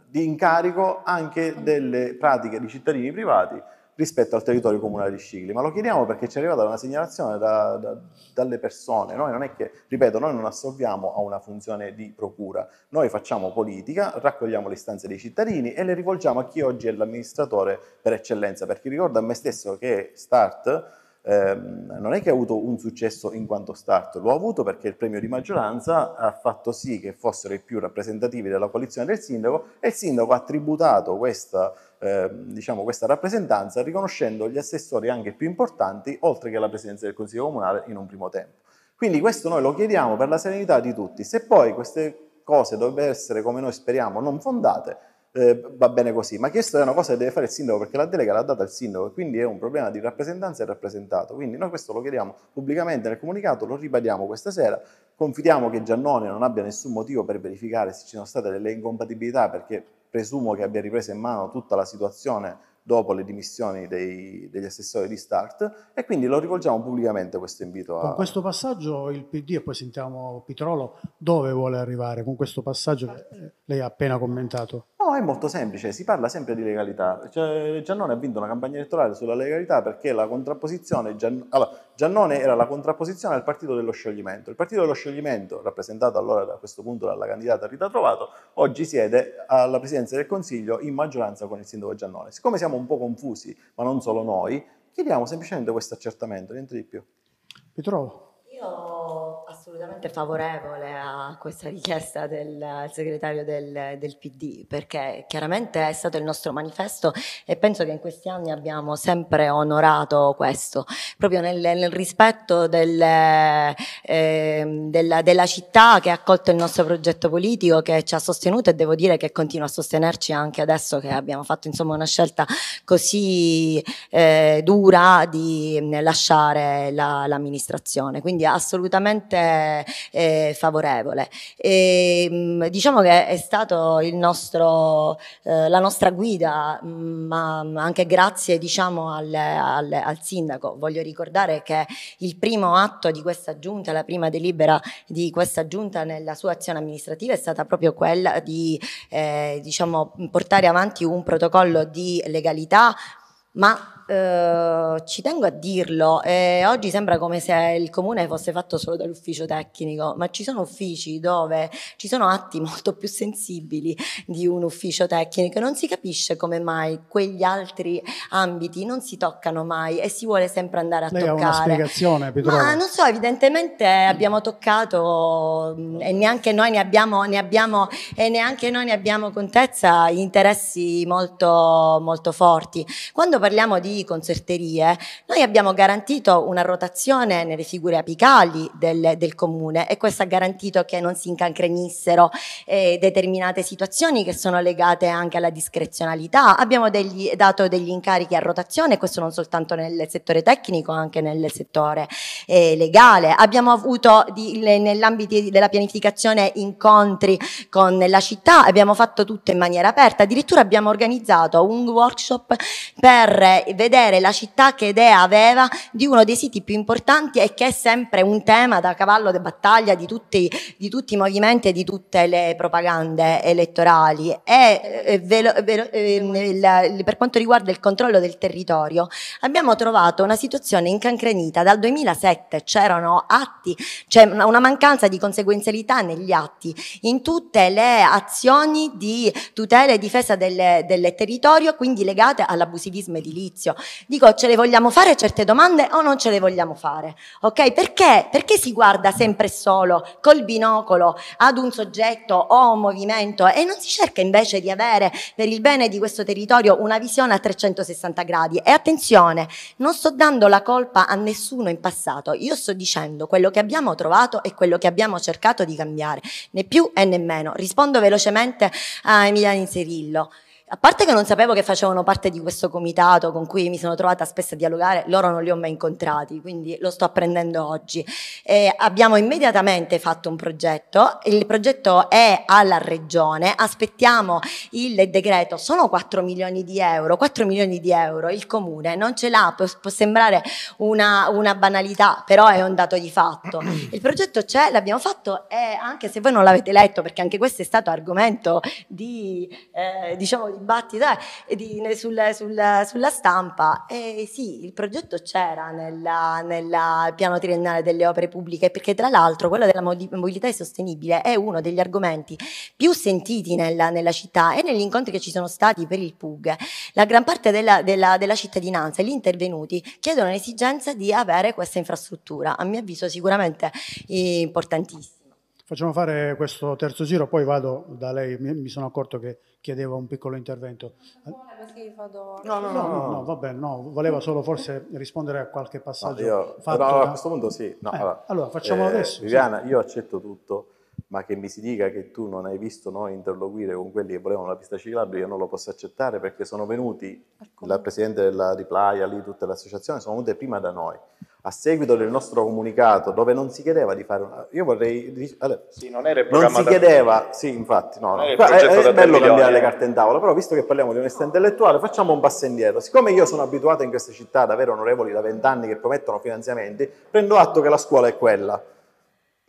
S2: di incarico anche delle pratiche di cittadini privati rispetto al territorio comunale di Scicli. Ma lo chiediamo perché ci è arrivata una segnalazione da, da, dalle persone. Noi non è che, ripeto, noi non assolviamo a una funzione di procura. Noi facciamo politica, raccogliamo le istanze dei cittadini e le rivolgiamo a chi oggi è l'amministratore per eccellenza. Perché ricordo a me stesso che Start ehm, non è che ha avuto un successo in quanto start, lo ha avuto perché il premio di maggioranza ha fatto sì che fossero i più rappresentativi della coalizione del sindaco e il sindaco ha tributato questa, ehm, diciamo, questa rappresentanza riconoscendo gli assessori anche più importanti oltre che la presidenza del Consiglio Comunale in un primo tempo. Quindi questo noi lo chiediamo per la serenità di tutti, se poi queste cose dovrebbero essere come noi speriamo non fondate, eh, va bene così, ma questa è una cosa che deve fare il sindaco perché la delega l'ha data il sindaco e quindi è un problema di rappresentanza e rappresentato. Quindi noi questo lo chiediamo pubblicamente nel comunicato, lo ribadiamo questa sera, confidiamo che Giannone non abbia nessun motivo per verificare se ci sono state delle incompatibilità perché presumo che abbia ripreso in mano tutta la situazione dopo le dimissioni dei, degli assessori di Start e quindi lo rivolgiamo pubblicamente questo invito. A... Con questo
S1: passaggio il PD e poi sentiamo Pitrolo dove vuole arrivare con questo passaggio che eh, lei ha appena commentato.
S2: No, è molto semplice, si parla sempre di legalità. Cioè, Giannone ha vinto una campagna elettorale sulla legalità perché la contrapposizione, Gian... allora, Giannone era la contrapposizione al partito dello scioglimento. Il partito dello scioglimento, rappresentato allora da questo punto dalla candidata Rita Trovato, oggi siede alla presidenza del Consiglio in maggioranza con il sindaco Giannone. Siccome siamo un po' confusi, ma non solo noi, chiediamo semplicemente questo accertamento, niente di più. Mi trovo.
S3: Io assolutamente favorevole a questa richiesta del segretario del, del, PD perché chiaramente è stato il nostro manifesto e penso che in questi anni abbiamo sempre onorato questo, proprio nel, nel rispetto del, eh, della, della, città che ha accolto il nostro progetto politico, che ci ha sostenuto e devo dire che continua a sostenerci anche adesso che abbiamo fatto insomma, una scelta così eh, dura di lasciare la, l'amministrazione. Quindi assolutamente eh, eh, favorevole. E, ehm, diciamo che è stato il nostro, eh, la nostra guida, ma anche grazie diciamo, al, al, al, sindaco. Voglio ricordare che il primo atto di questa giunta, la prima delibera di questa giunta nella sua azione amministrativa è stata proprio quella di eh, diciamo, portare avanti un protocollo di legalità, ma Ehm, ci tengo a dirlo, eh, oggi sembra come se il comune fosse fatto solo dall'ufficio tecnico, ma ci sono uffici dove ci sono atti molto più sensibili di un ufficio tecnico e non si capisce come mai quegli altri ambiti non si toccano mai e si vuole sempre andare a Lei toccare. Ha una
S1: spiegazione, Ma non
S3: so, evidentemente abbiamo toccato mm, e neanche noi ne abbiamo, ne abbiamo, e neanche noi ne abbiamo contezza interessi molto, molto forti. Quando parliamo di di concerterie, noi abbiamo garantito una rotazione nelle figure apicali del, del comune e questo ha garantito che non si incancrenissero eh, determinate situazioni che sono legate anche alla discrezionalità. Abbiamo degli, dato degli incarichi a rotazione, questo non soltanto nel settore tecnico, anche nel settore eh, legale. Abbiamo avuto nell'ambito della pianificazione incontri con la città, abbiamo fatto tutto in maniera aperta, addirittura abbiamo organizzato un workshop per vedere vedere la città che idea aveva di uno dei siti più importanti e che è sempre un tema da cavallo di battaglia di tutti, di tutti i movimenti e di tutte le propagande elettorali. E, eh, velo, velo, eh, eh per quanto riguarda il controllo del territorio, abbiamo trovato una situazione incancrenita. Dal 2007 c'erano atti, c'è cioè una mancanza di conseguenzialità negli atti in tutte le azioni di tutela e difesa del, del territorio, quindi legate all'abusivismo edilizio giudizio. Dico, ce le vogliamo fare certe domande o non ce le vogliamo fare? Ok? Perché? Perché si guarda sempre solo col binocolo ad un soggetto o a un movimento e non si cerca invece di avere per il bene di questo territorio una visione a 360 gradi? E attenzione, non sto dando la colpa a nessuno in passato, io sto dicendo quello che abbiamo trovato e quello che abbiamo cercato di cambiare, né più e né meno. Rispondo velocemente a Emiliano Inserillo a parte che non sapevo che facevano parte di questo comitato con cui mi sono trovata spesso a dialogare, loro non li ho mai incontrati, quindi lo sto apprendendo oggi. Eh, abbiamo immediatamente fatto un progetto, il progetto è alla regione, aspettiamo il decreto, sono 4 milioni di euro, 4 milioni di euro, il comune non ce l'ha, può, sembrare una, una, banalità, però è un dato di fatto. Il progetto c'è, l'abbiamo fatto e anche se voi non l'avete letto, perché anche questo è stato argomento di, eh, diciamo, dibattito eh, di, sul, sul, sulla stampa. Eh, sì, il progetto c'era nel piano triennale delle opere pubbliche, perché tra l'altro quello della mobilità sostenibile è uno degli argomenti più sentiti nella, nella, città e negli incontri che ci sono stati per il PUG. La gran parte della, della, della cittadinanza e gli intervenuti chiedono l'esigenza di avere questa infrastruttura, a mio avviso sicuramente importantissima.
S1: Facciamo fare questo terzo giro, poi vado da lei, mi sono accorto che chiedeva un piccolo intervento.
S5: No, no, no, va
S1: bene, no, voleva solo forse rispondere a qualche passaggio. io,
S2: a questo punto sì. Eh,
S1: allora, facciamo eh, adesso.
S2: Viviana, io accetto tutto, ma che mi si dica che tu non hai visto noi interloquire con quelli che volevano la pista ciclabile, io non lo posso accettare perché sono venuti, il Presidente della Riplaia, lì tutte le associazioni, sono venute prima da noi a seguito del nostro comunicato dove non si chiedeva di fare una... Io vorrei... Allora, sì, non era il Non si chiedeva... Sì, infatti, no, no. È, Qua, è, è, bello cambiare eh. le carte in tavola, però visto che parliamo di onestà intellettuale, facciamo un passo indietro. Siccome io sono abituato in queste città ad avere onorevoli da vent'anni che promettono finanziamenti, prendo atto che la scuola è quella.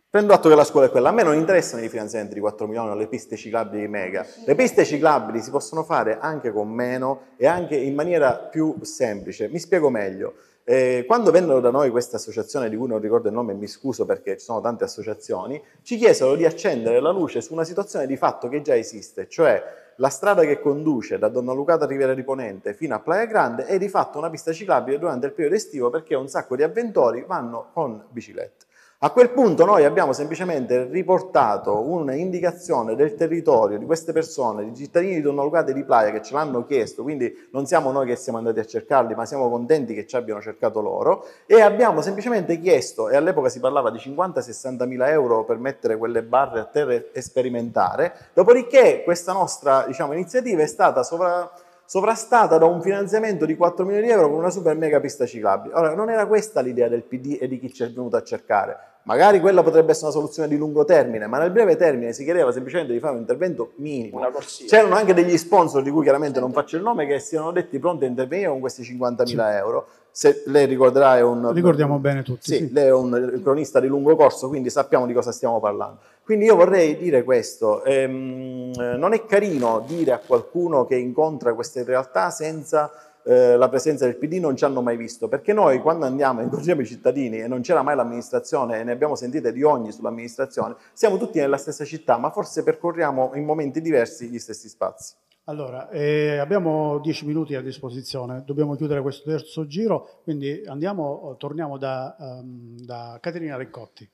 S2: Prendo atto che la scuola è quella. A me non interessano i finanziamenti di 4 milioni o le piste ciclabili mega. Le piste ciclabili si possono fare anche con meno e anche in maniera più semplice. Mi spiego meglio. Eh, quando vennero da noi questa associazione, di cui non ricordo il nome e mi scuso perché ci sono tante associazioni, ci chiesero di accendere la luce su una situazione di fatto che già esiste, cioè la strada che conduce da Donna Lucata Riviera di Ponente fino a Playa Grande è di fatto una pista ciclabile durante il periodo estivo perché un sacco di avventori vanno con biciclette. A quel punto noi abbiamo semplicemente riportato un'indicazione del territorio di queste persone, di cittadini di Donna di Playa che ce l'hanno chiesto, quindi non siamo noi che siamo andati a cercarli, ma siamo contenti che ci abbiano cercato loro e abbiamo semplicemente chiesto, e all'epoca si parlava di 50-60 mila euro per mettere quelle barre a terra e sperimentare, dopodiché questa nostra diciamo, iniziativa è stata sovra sovrastata da un finanziamento di 4 milioni di euro con una super mega pista ciclabile. Allora, non era questa l'idea del PD e di chi ci è venuto a cercare. Magari quella potrebbe essere una soluzione di lungo termine, ma nel breve termine si chiedeva semplicemente di fare un intervento minimo. C'erano anche degli sponsor di cui chiaramente non certo. faccio il nome che si erano detti pronti a intervenire con questi 50.000 euro. Se lei ricorderà è un... Ricordiamo
S1: bene tutti. Sì, sì.
S2: lei è un cronista di lungo corso, quindi sappiamo di cosa stiamo parlando. Quindi io vorrei dire questo, ehm, non è carino dire a qualcuno che incontra queste realtà senza eh, la presenza del PD non ci hanno mai visto, perché noi quando andiamo e incontriamo i cittadini e non c'era mai l'amministrazione e ne abbiamo sentite di ogni sull'amministrazione, siamo tutti nella stessa città, ma forse percorriamo in momenti diversi gli stessi spazi.
S1: Allora, eh, abbiamo dieci minuti a disposizione, dobbiamo chiudere questo terzo giro, quindi andiamo, torniamo da, um, da Caterina Riccotti.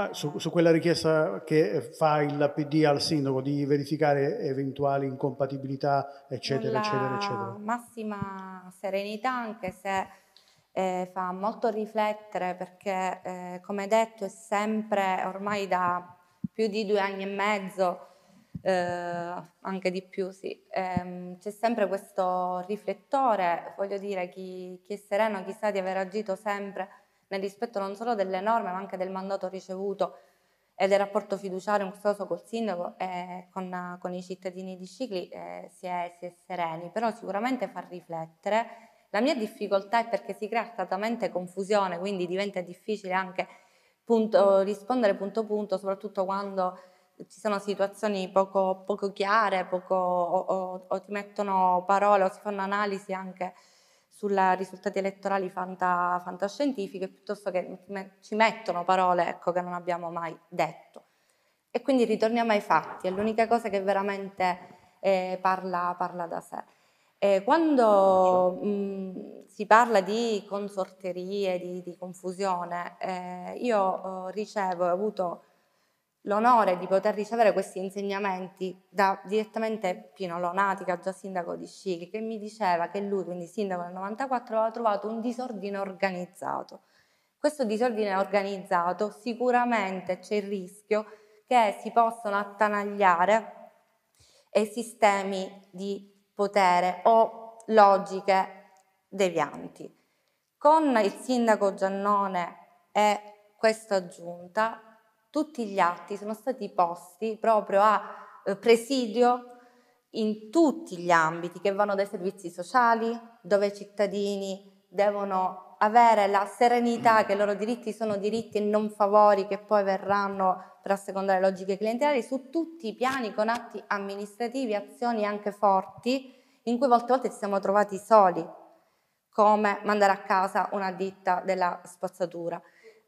S1: Ah, su, su, quella richiesta che fa il PD al sindaco di verificare eventuali incompatibilità, eccetera, eccetera, eccetera.
S5: Massima serenità, anche se eh, fa molto riflettere, perché eh, come detto è sempre ormai da più di due anni e mezzo, eh, anche di più, sì, ehm, c'è sempre questo riflettore, voglio dire, chi, chi è sereno, chi sa di aver agito sempre nel rispetto non solo delle norme ma anche del mandato ricevuto e del rapporto fiduciario in questo caso col sindaco e con, con i cittadini di Scicli eh, si, è, si, è, sereni, però sicuramente fa riflettere. La mia difficoltà è perché si crea statamente confusione, quindi diventa difficile anche punto, rispondere punto punto, soprattutto quando ci sono situazioni poco, poco chiare, poco, o, o, o, ti mettono parole o si fanno analisi anche sulla risultati elettorali fanta, fantascientifiche piuttosto che me, ci mettono parole ecco, che non abbiamo mai detto. E quindi ritorniamo ai fatti, è l'unica cosa che veramente eh, parla, parla, da sé. E eh, quando mh, mm, si parla di consorterie, di, di confusione, eh, io oh, ricevo, ho avuto l'onore di poter ricevere questi insegnamenti da direttamente Pino Lonatica, già sindaco di Scicli, che mi diceva che lui, quindi sindaco del 94, aveva trovato un disordine organizzato. Questo disordine organizzato sicuramente c'è il rischio che si possano attanagliare e sistemi di potere o logiche devianti. Con il sindaco Giannone e questa giunta tutti gli atti sono stati posti proprio a eh, presidio in tutti gli ambiti che vanno dai servizi sociali, dove i cittadini devono avere la serenità che i loro diritti sono diritti e non favori che poi verranno per assecondare logiche clientelari, su tutti i piani con atti amministrativi, azioni anche forti, in cui molte volte ci siamo trovati soli, come mandare a casa una ditta della spazzatura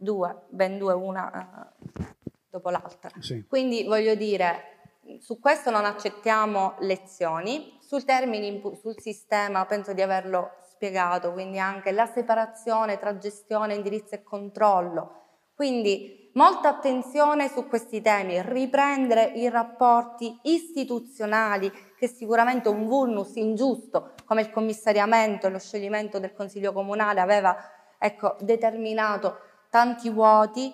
S5: due, ben due, una eh, dopo l'altra. Sì. Quindi voglio dire, su questo non accettiamo lezioni, sul termine, sul sistema penso di averlo spiegato, quindi anche la separazione tra gestione, indirizzo e controllo. Quindi molta attenzione su questi temi, riprendere i rapporti istituzionali, che è sicuramente un vulnus ingiusto, come il commissariamento e lo scioglimento del Consiglio Comunale aveva ecco, determinato tanti vuoti,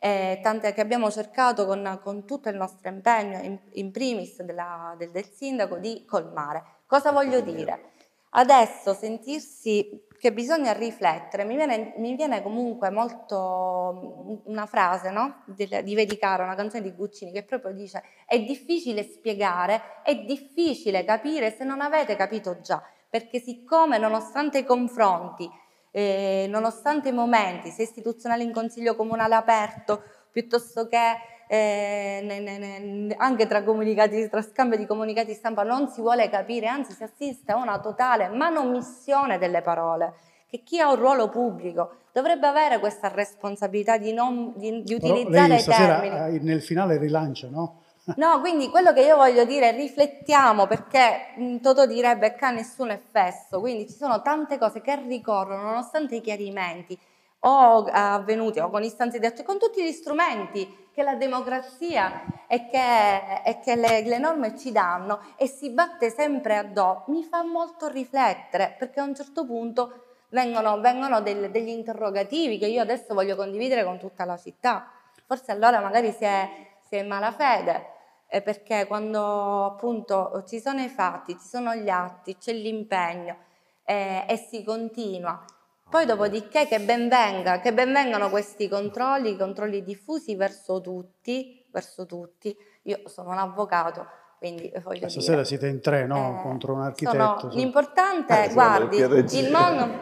S5: eh, tante che abbiamo cercato con, con, tutto il nostro impegno, in, in primis della, del, del, sindaco, di colmare. Cosa ecco voglio dire? Adesso sentirsi che bisogna riflettere, mi viene, mi viene comunque molto mm, una frase no? di, di Vedicaro, una canzone di Guccini, che proprio dice è difficile spiegare, è difficile capire se non avete capito già, perché siccome nonostante i confronti, eh, nonostante i momenti, sia istituzionali in consiglio comunale aperto, piuttosto che eh, ne, ne, ne, anche tra, tra scambio di comunicati stampa, non si vuole capire, anzi si assiste a una totale manomissione delle parole che chi ha un ruolo pubblico dovrebbe avere questa responsabilità di, non, di, di utilizzare i termini.
S1: Eh, nel finale rilancia, no?
S5: No, quindi quello che io voglio dire è riflettiamo perché Toto direbbe che a nessuno è fesso, quindi ci sono tante cose che ricorrono nonostante i chiarimenti o eh, avvenuti o con istanze di azione, con tutti gli strumenti che la democrazia e che, e che le, le, norme ci danno e si batte sempre a do, mi fa molto riflettere perché a un certo punto vengono, vengono del, degli interrogativi che io adesso voglio condividere con tutta la città. Forse allora magari si è, si è in malafede, eh, perché quando appunto ci sono i fatti, ci sono gli atti, c'è l'impegno eh, e si continua. Poi dopodiché che ben, venga, che ben vengano questi controlli, controlli diffusi verso tutti, verso tutti. Io sono un avvocato, quindi voglio eh, Stasera
S1: dire, siete in tre, no? Eh, Contro un architetto. Sono,
S5: l'importante, eh, guardi, il mondo,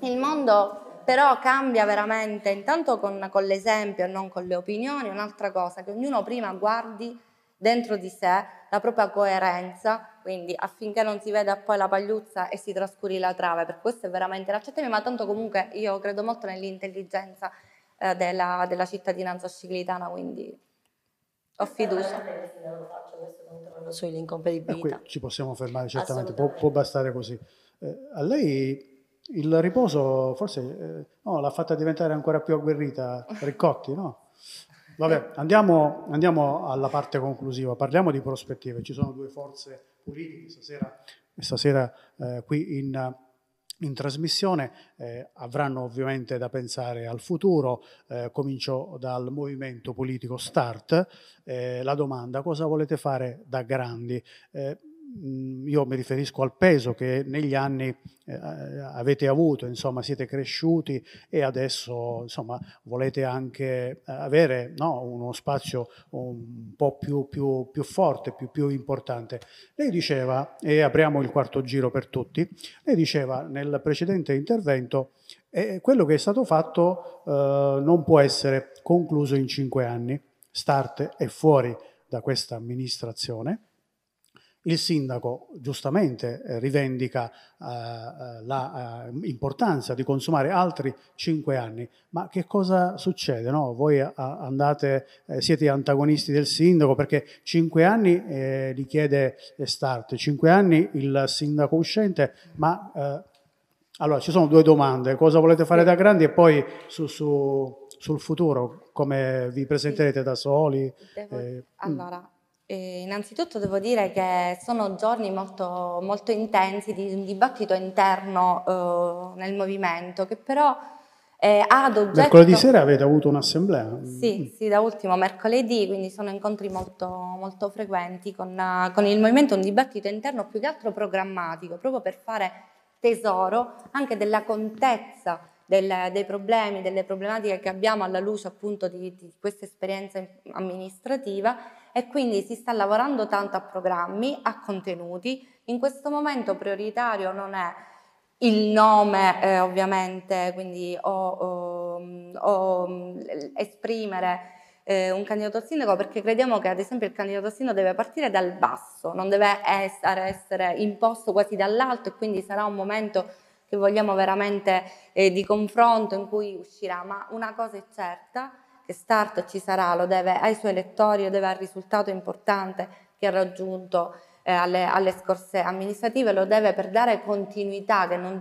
S5: il mondo, però cambia veramente, intanto con, con l'esempio e non con le opinioni, un'altra cosa, che ognuno prima guardi dentro di sé la propria coerenza, quindi affinché non si veda poi la pagliuzza e si trascuri la trave, per questo è veramente l'accettabile, ma tanto comunque io credo molto nell'intelligenza eh, della, della, cittadinanza sicilitana, quindi
S3: ho fiducia.
S5: Sull'incomprenibilità.
S1: Eh, ci possiamo fermare certamente, può, può, bastare così. Eh, a lei il riposo forse eh, no, l'ha fatta diventare ancora più agguerrita Riccotti, no? Vabbè, andiamo, andiamo, alla parte conclusiva, parliamo di prospettive. Ci sono due forze politiche stasera, stasera eh, qui in, in trasmissione, eh, avranno ovviamente da pensare al futuro. Eh, comincio dal movimento politico Start. Eh, la domanda, cosa volete fare da grandi? Eh, Mm, io mi riferisco al peso che negli anni eh, avete avuto, insomma siete cresciuti e adesso insomma, volete anche eh, avere no, uno spazio un po' più, più, più forte, più, più, importante. Lei diceva, e apriamo il quarto giro per tutti, lei diceva nel precedente intervento eh, quello che è stato fatto eh, non può essere concluso in cinque anni, start e fuori da questa amministrazione il sindaco giustamente eh, rivendica eh, eh, l'importanza di consumare altri cinque anni, ma che cosa succede? No? Voi andate, siete antagonisti del sindaco perché cinque anni li chiede Start, cinque anni il sindaco uscente, ma allora ci sono due domande, cosa volete fare da grandi e poi su, su, sul futuro, come vi presenterete da soli?
S5: Devo... Eh, mm. allora, eh, innanzitutto devo dire che sono giorni molto, molto intensi di un dibattito interno eh, nel movimento che però eh, ha ad oggetto... Mercoledì sera
S1: avete avuto un'assemblea? Sì, mm.
S5: sì, da ultimo mercoledì, quindi sono incontri molto, molto frequenti con, con, il movimento, un dibattito interno più che altro programmatico, proprio per fare tesoro anche della contezza del, dei problemi, delle problematiche che abbiamo alla luce appunto di, di questa esperienza amministrativa e quindi si sta lavorando tanto a programmi, a contenuti. In questo momento prioritario non è il nome eh, ovviamente, quindi o, o, o mm, esprimere eh, un candidato sindaco perché crediamo che ad esempio il candidato sindaco deve partire dal basso, non deve essere, essere imposto quasi dall'alto e quindi sarà un momento che vogliamo veramente eh, di confronto in cui uscirà, ma una cosa è certa, che start ci sarà, lo deve, ai suoi elettori, lo deve al risultato importante che ha raggiunto eh, alle, alle, scorse amministrative, lo deve per dare continuità non,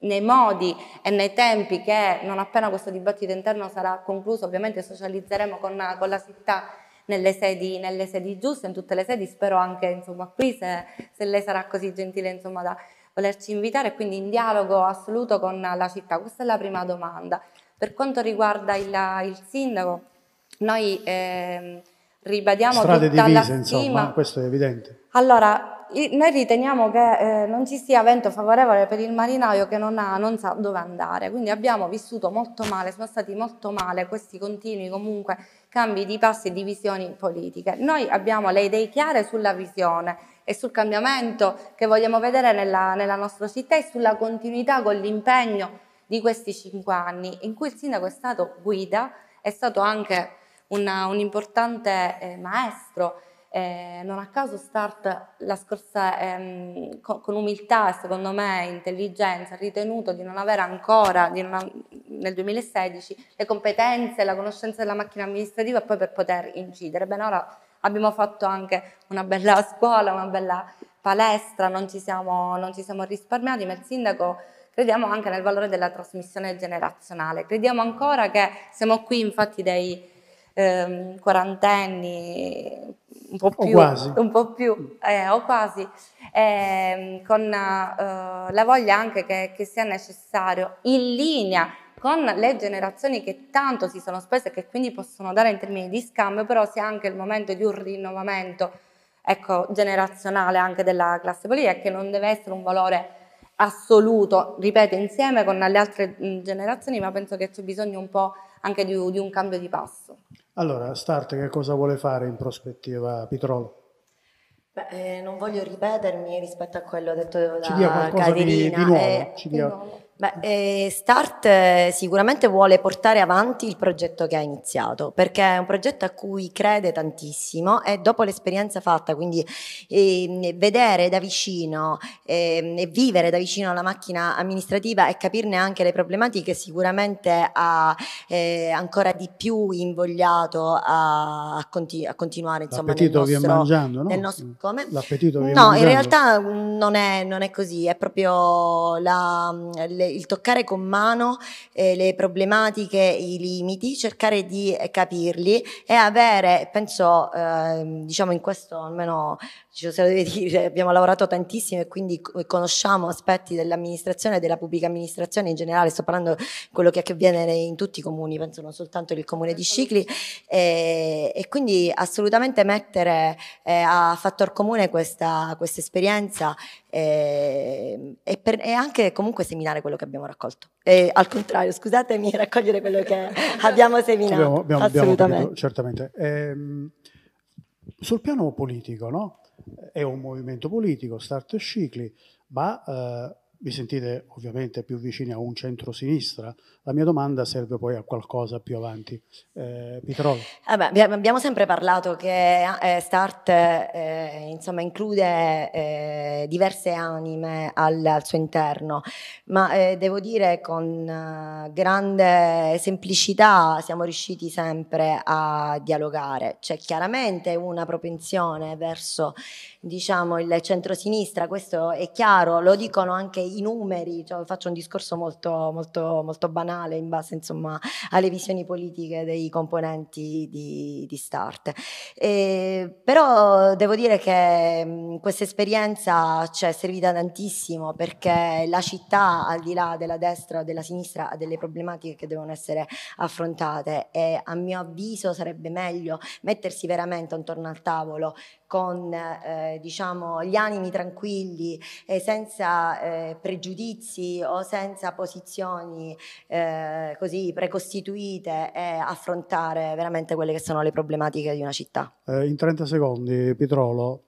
S5: nei modi e nei tempi che non appena questo dibattito interno sarà concluso, ovviamente socializzeremo con, con la città nelle sedi, nelle sedi, giuste, in tutte le sedi, spero anche insomma, qui se, se lei sarà così gentile insomma, da volerci invitare, quindi in dialogo assoluto con la città. Questa è la prima domanda. Per quanto riguarda il, il sindaco, noi eh, ribadiamo Strade tutta divise, la stima. Insomma,
S1: questo è evidente.
S5: Allora, noi riteniamo che eh, non ci sia vento favorevole per il marinaio che non, ha, non, sa dove andare, quindi abbiamo vissuto molto male, sono stati molto male questi continui comunque cambi di passi e di visioni politiche. Noi abbiamo le idee chiare sulla visione e sul cambiamento che vogliamo vedere nella, nella nostra città e sulla continuità con l'impegno di questi cinque anni, in cui il sindaco è stato guida, è stato anche una, un importante eh, maestro. Eh, non a caso Start la scorsa, ehm, con, con, umiltà e secondo me intelligenza ha ritenuto di non avere ancora non nel 2016 le competenze, la conoscenza della macchina amministrativa poi per poter incidere. Bene, ora abbiamo fatto anche una bella scuola, una bella palestra, non ci siamo, non ci siamo risparmiati, ma il sindaco crediamo anche nel valore della trasmissione generazionale, crediamo ancora che siamo qui infatti dei ehm, quarantenni, un po' più, o quasi, po più, eh, o quasi eh, con eh, la voglia anche che, che sia necessario in linea con le generazioni che tanto si sono spese e che quindi possono dare in termini di scambio, però sia anche il momento di un rinnovamento ecco, generazionale anche della classe politica che non deve essere un valore assoluto, ripeto, insieme con le altre mm, generazioni, ma penso che c'è bisogno un po' anche di, di un cambio di passo.
S1: Allora, Start che cosa vuole fare in prospettiva Pitrolo?
S3: Beh, eh, non voglio ripetermi rispetto a quello detto da Ci dia qualcosa Caterina. Di, di nuovo, eh, ci dia... Nuovo. Beh, eh, Start eh, sicuramente vuole portare avanti il progetto che ha iniziato, perché è un progetto a cui crede tantissimo e dopo l'esperienza fatta, quindi eh, vedere da vicino ehm, e vivere da vicino la macchina amministrativa e capirne anche le problematiche sicuramente ha eh, ancora di più invogliato a, a, continu a continuare. Insomma, L'appetito viene mangiando, no? Nostro, mm. come?
S1: L'appetito viene no, mangiando. No, in realtà
S3: non è, non è, così, è proprio la... Le, il toccare con mano eh, le problematiche, i limiti, cercare di eh, capirli e avere, penso, eh, diciamo in questo almeno se lo deve dire, abbiamo lavorato tantissimo e quindi conosciamo aspetti dell'amministrazione e della pubblica amministrazione in generale, sto parlando di quello che avviene in tutti i comuni, penso non soltanto nel comune di Cicli, e, e quindi assolutamente mettere eh, a fattor comune questa, questa esperienza e, ehm, e, per, e, anche comunque seminare quello che abbiamo raccolto. E, al contrario, scusatemi, raccogliere quello che abbiamo seminato. Abbiamo, abbiamo, Assolutamente. Abbiamo capito, certamente.
S1: Ehm, sul piano politico, no? È un movimento politico, Start Cicli, ma eh, vi sentite ovviamente più vicini a un centro-sinistra la mia domanda serve poi a qualcosa più avanti. Eh, Pitrolo.
S3: Eh abbiamo sempre parlato che eh, Start eh, insomma, include eh, diverse anime al, al, suo interno, ma eh, devo dire con eh, grande semplicità siamo riusciti sempre a dialogare. C'è chiaramente una propensione verso diciamo, il centro-sinistra, questo è chiaro, lo dicono anche i numeri, cioè, faccio un discorso molto, molto, molto banale banale in base insomma, alle visioni politiche dei componenti di, di Start. E, però devo dire che questa esperienza ci cioè, è servita tantissimo perché la città, al di là della destra, della sinistra, ha delle problematiche che devono essere affrontate e a mio avviso sarebbe meglio mettersi veramente intorno al tavolo con eh, diciamo, gli animi tranquilli, eh, senza eh, pregiudizi o senza posizioni eh, così precostituite e affrontare veramente quelle che sono le problematiche di una città.
S1: Eh, in 30 secondi, Pietrolo,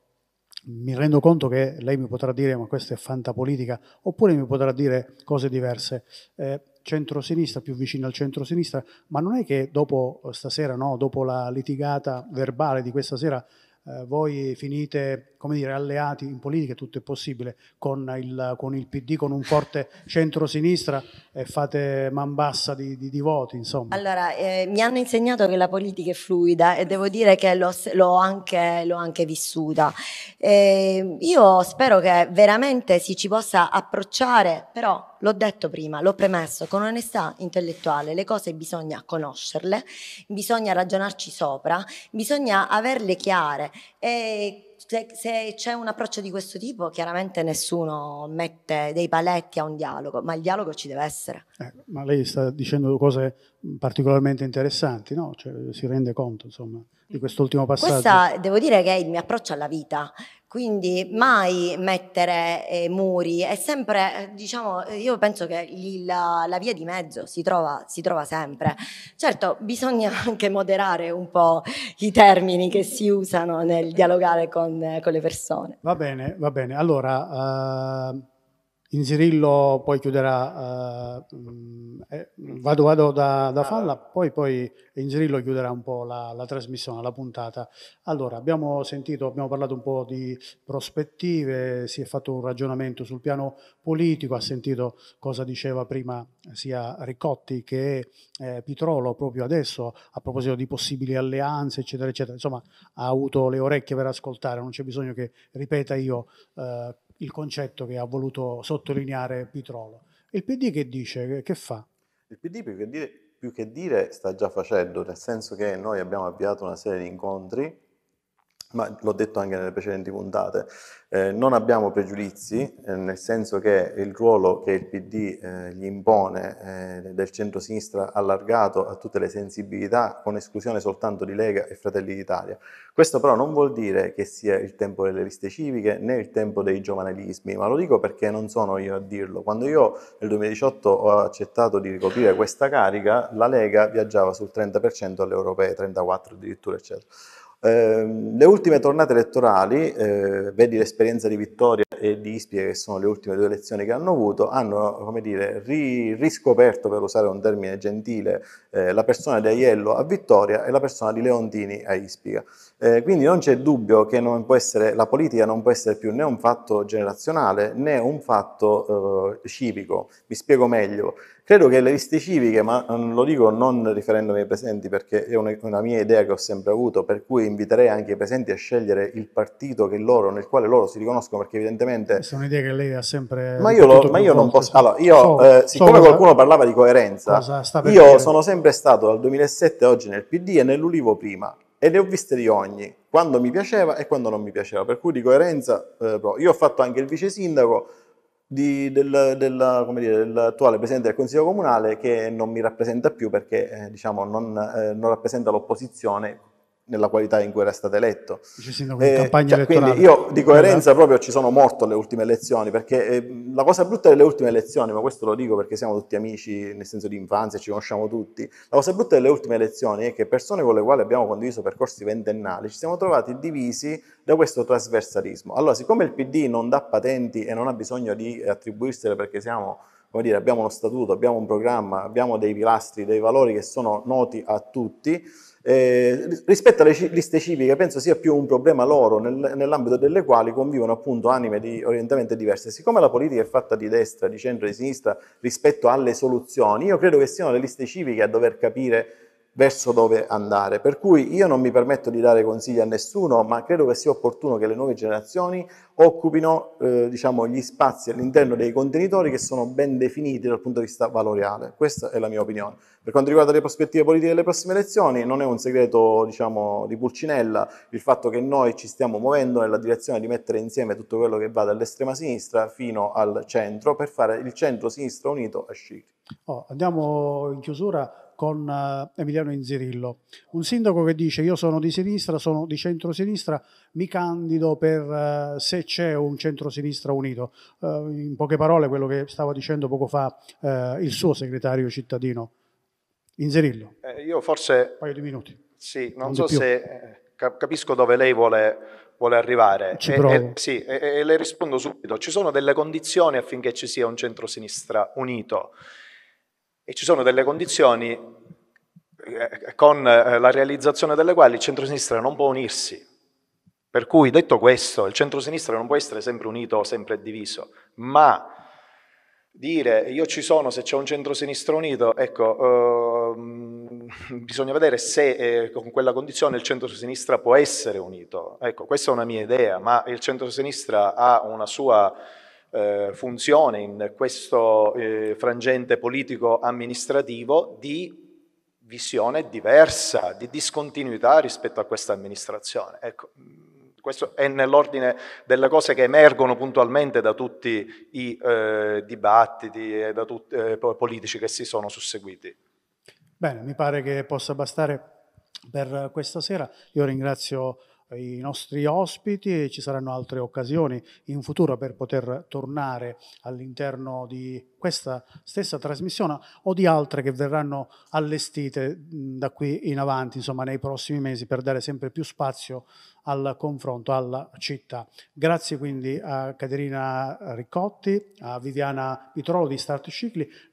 S1: mi rendo conto che lei mi potrà dire ma questa è fantapolitica, oppure mi potrà dire cose diverse. Eh, centrosinistra, più vicino al centrosinistra, ma non è che dopo stasera, no, dopo la litigata verbale di questa sera, eh, voi finite come dire, alleati in politica, tutto è possibile, con il, con il PD, con un forte centrosinistra e fate man bassa di, di, di voti. Insomma.
S3: Allora, eh, mi hanno insegnato che la politica è fluida e devo dire che l'ho, anche, anche, vissuta. Eh, io spero che veramente si ci possa approcciare, però l'ho detto prima, l'ho premesso, con onestà intellettuale le cose bisogna conoscerle, bisogna ragionarci sopra, bisogna averle chiare e se, cioè, se c'è un approccio di questo tipo, chiaramente nessuno mette dei paletti a un dialogo, ma il dialogo ci deve essere. Eh,
S1: ma lei sta dicendo cose mm, particolarmente interessanti, no? Cioè, si rende conto, insomma, di quest'ultimo passaggio. Questa,
S3: devo dire che è il mio approccio alla vita, quindi mai mettere eh, muri, è sempre, diciamo, io penso che il, la, via di mezzo si trova, si trova, sempre. Certo, bisogna anche moderare un po' i termini che si usano nel dialogare con, con le persone.
S1: Va bene, va bene. Allora, uh in Cirillo poi chiuderà, eh, eh mm, vado, vado da, da, Falla, poi, poi in Cirillo chiuderà un po' la, la, trasmissione, la puntata. Allora, abbiamo sentito, abbiamo parlato un po' di prospettive, si è fatto un ragionamento sul piano politico, ha sentito cosa diceva prima sia Ricotti che eh, Pitrolo proprio adesso a proposito di possibili alleanze, eccetera, eccetera. Insomma, ha avuto le orecchie per ascoltare, non c'è bisogno che ripeta io eh, il concetto che ha voluto sottolineare Pitrolo. Il PD che dice? Che fa?
S2: Il PD più che, dire, più che dire sta già facendo, nel senso che noi abbiamo avviato una serie di incontri ma l'ho detto anche nelle precedenti puntate, eh, non abbiamo pregiudizi, eh, nel senso che il ruolo che il PD eh, gli impone eh, del centro-sinistra allargato a tutte le sensibilità, con esclusione soltanto di Lega e Fratelli d'Italia. Questo però non vuol dire che sia il tempo delle liste civiche né il tempo dei giovanilismi, ma lo dico perché non sono io a dirlo. Quando io nel 2018 ho accettato di ricoprire questa carica, la Lega viaggiava sul 30% alle europee, 34 addirittura, eccetera. Ehm, le ultime tornate elettorali, eh, vedi l'esperienza di Vittoria e di Ispia, che sono le ultime due elezioni che hanno avuto, hanno come dire, ri, riscoperto, per usare un termine gentile, eh, la persona di Aiello a Vittoria e la persona di Leontini a Ispica. Eh, quindi non c'è dubbio che essere, la politica non può essere più né un fatto generazionale né un fatto eh, civico. Mi spiego meglio. Credo che le liste civiche, ma mm, lo dico non riferendomi ai presenti perché è una mia idea che ho sempre avuto, per cui inviterei anche i presenti a scegliere il partito loro, nel quale loro si riconoscono perché evidentemente... Questa è un'idea che lei
S1: ha sempre... Ma io, lo, ma io non posso... Allora, io, so, eh, siccome so qualcuno parlava di coerenza, io dire.
S2: sono sempre stato dal 2007 oggi nel PD e nell'Ulivo prima e le ho viste di ogni, quando mi piaceva e quando non mi piaceva, per cui di coerenza eh, Io ho fatto anche il vice sindaco di, del, del, dire, dell'attuale presidente del consiglio comunale che non mi rappresenta più perché eh, diciamo, non, eh, non rappresenta l'opposizione nella qualità in cui era stato eletto.
S1: Eh, cioè, quindi io di esatto. coerenza
S2: proprio ci sono morto alle ultime elezioni, perché eh, la cosa brutta delle ultime elezioni, ma questo lo dico perché siamo tutti amici nel senso di infanzia, ci conosciamo tutti, la cosa brutta delle ultime elezioni è che persone con le quali abbiamo condiviso percorsi ventennali ci siamo trovati divisi da questo trasversalismo. Allora, siccome il PD non dà patenti e non ha bisogno di attribuirsele perché siamo come dire, abbiamo uno statuto, abbiamo un programma, abbiamo dei pilastri, dei valori che sono noti a tutti, eh, rispetto alle liste civiche penso sia più un problema loro nel, nell'ambito delle quali convivono appunto anime di orientamento diverse. Siccome la politica è fatta di destra, di centro e di sinistra rispetto alle soluzioni, io credo che siano le liste civiche a dover capire verso dove andare. Per cui io non mi permetto di dare consigli a nessuno, ma credo che sia opportuno che le nuove generazioni occupino eh, diciamo, gli spazi all'interno dei contenitori che sono ben definiti dal punto di vista valoriale. Questa è la mia opinione. Per quanto riguarda le prospettive politiche delle prossime elezioni, non è un segreto diciamo, di Pulcinella il fatto che noi ci stiamo muovendo nella direzione di mettere insieme tutto quello che va dall'estrema sinistra fino al centro per fare il centro-sinistra unito a Scicli.
S1: Oh, andiamo in chiusura con eh, Emiliano Inzirillo, un sindaco che dice io sono di sinistra, sono di centrosinistra, mi candido per eh, se c'è un centrosinistra unito. Eh, in poche parole quello che stava dicendo poco fa il suo segretario cittadino. Inzirillo. Eh, io forse... Un paio di minuti.
S4: Sì, non, non so se capisco dove lei vuole, vuole arrivare. Ci e, e, sì, e, e le rispondo subito. Ci sono delle condizioni affinché ci sia un centrosinistra unito e ci sono delle condizioni eh, con eh, la realizzazione delle quali il centrosinistra non può unirsi. Per cui, detto questo, il centrosinistra non può essere sempre unito o sempre diviso, ma dire io ci sono se c'è un centrosinistra unito, ecco, eh, bisogna vedere se eh, con quella condizione il centrosinistra può essere unito. Ecco, questa è una mia idea, ma il centrosinistra ha una sua eh, funzione in questo eh, frangente politico-amministrativo di visione diversa, di discontinuità rispetto a questa amministrazione. Ecco, mm, questo è nell'ordine delle cose che emergono puntualmente da tutti i eh, dibattiti e da tutti eh, politici che si sono susseguiti.
S1: Bene, mi pare che possa bastare per questa sera. Io ringrazio i nostri ospiti e ci saranno altre occasioni in futuro per poter tornare all'interno di questa stessa trasmissione o di altre che verranno allestite da qui in avanti, insomma nei prossimi mesi per dare sempre più spazio al confronto alla città. Grazie quindi a Caterina Riccotti, a Viviana Pitrolo di Start Cicli, grazie,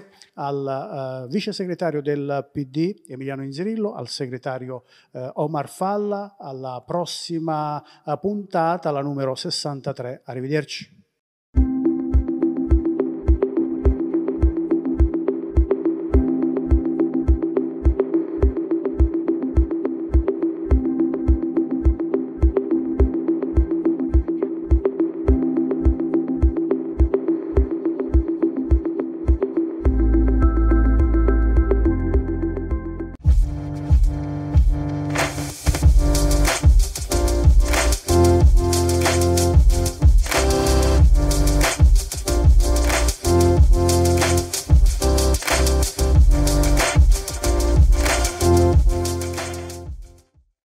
S1: grazie. al uh, vice segretario del PD Emiliano Inzirillo, al segretario uh, Omar Falla, alla prossima uh, puntata, la numero 63. Arrivederci.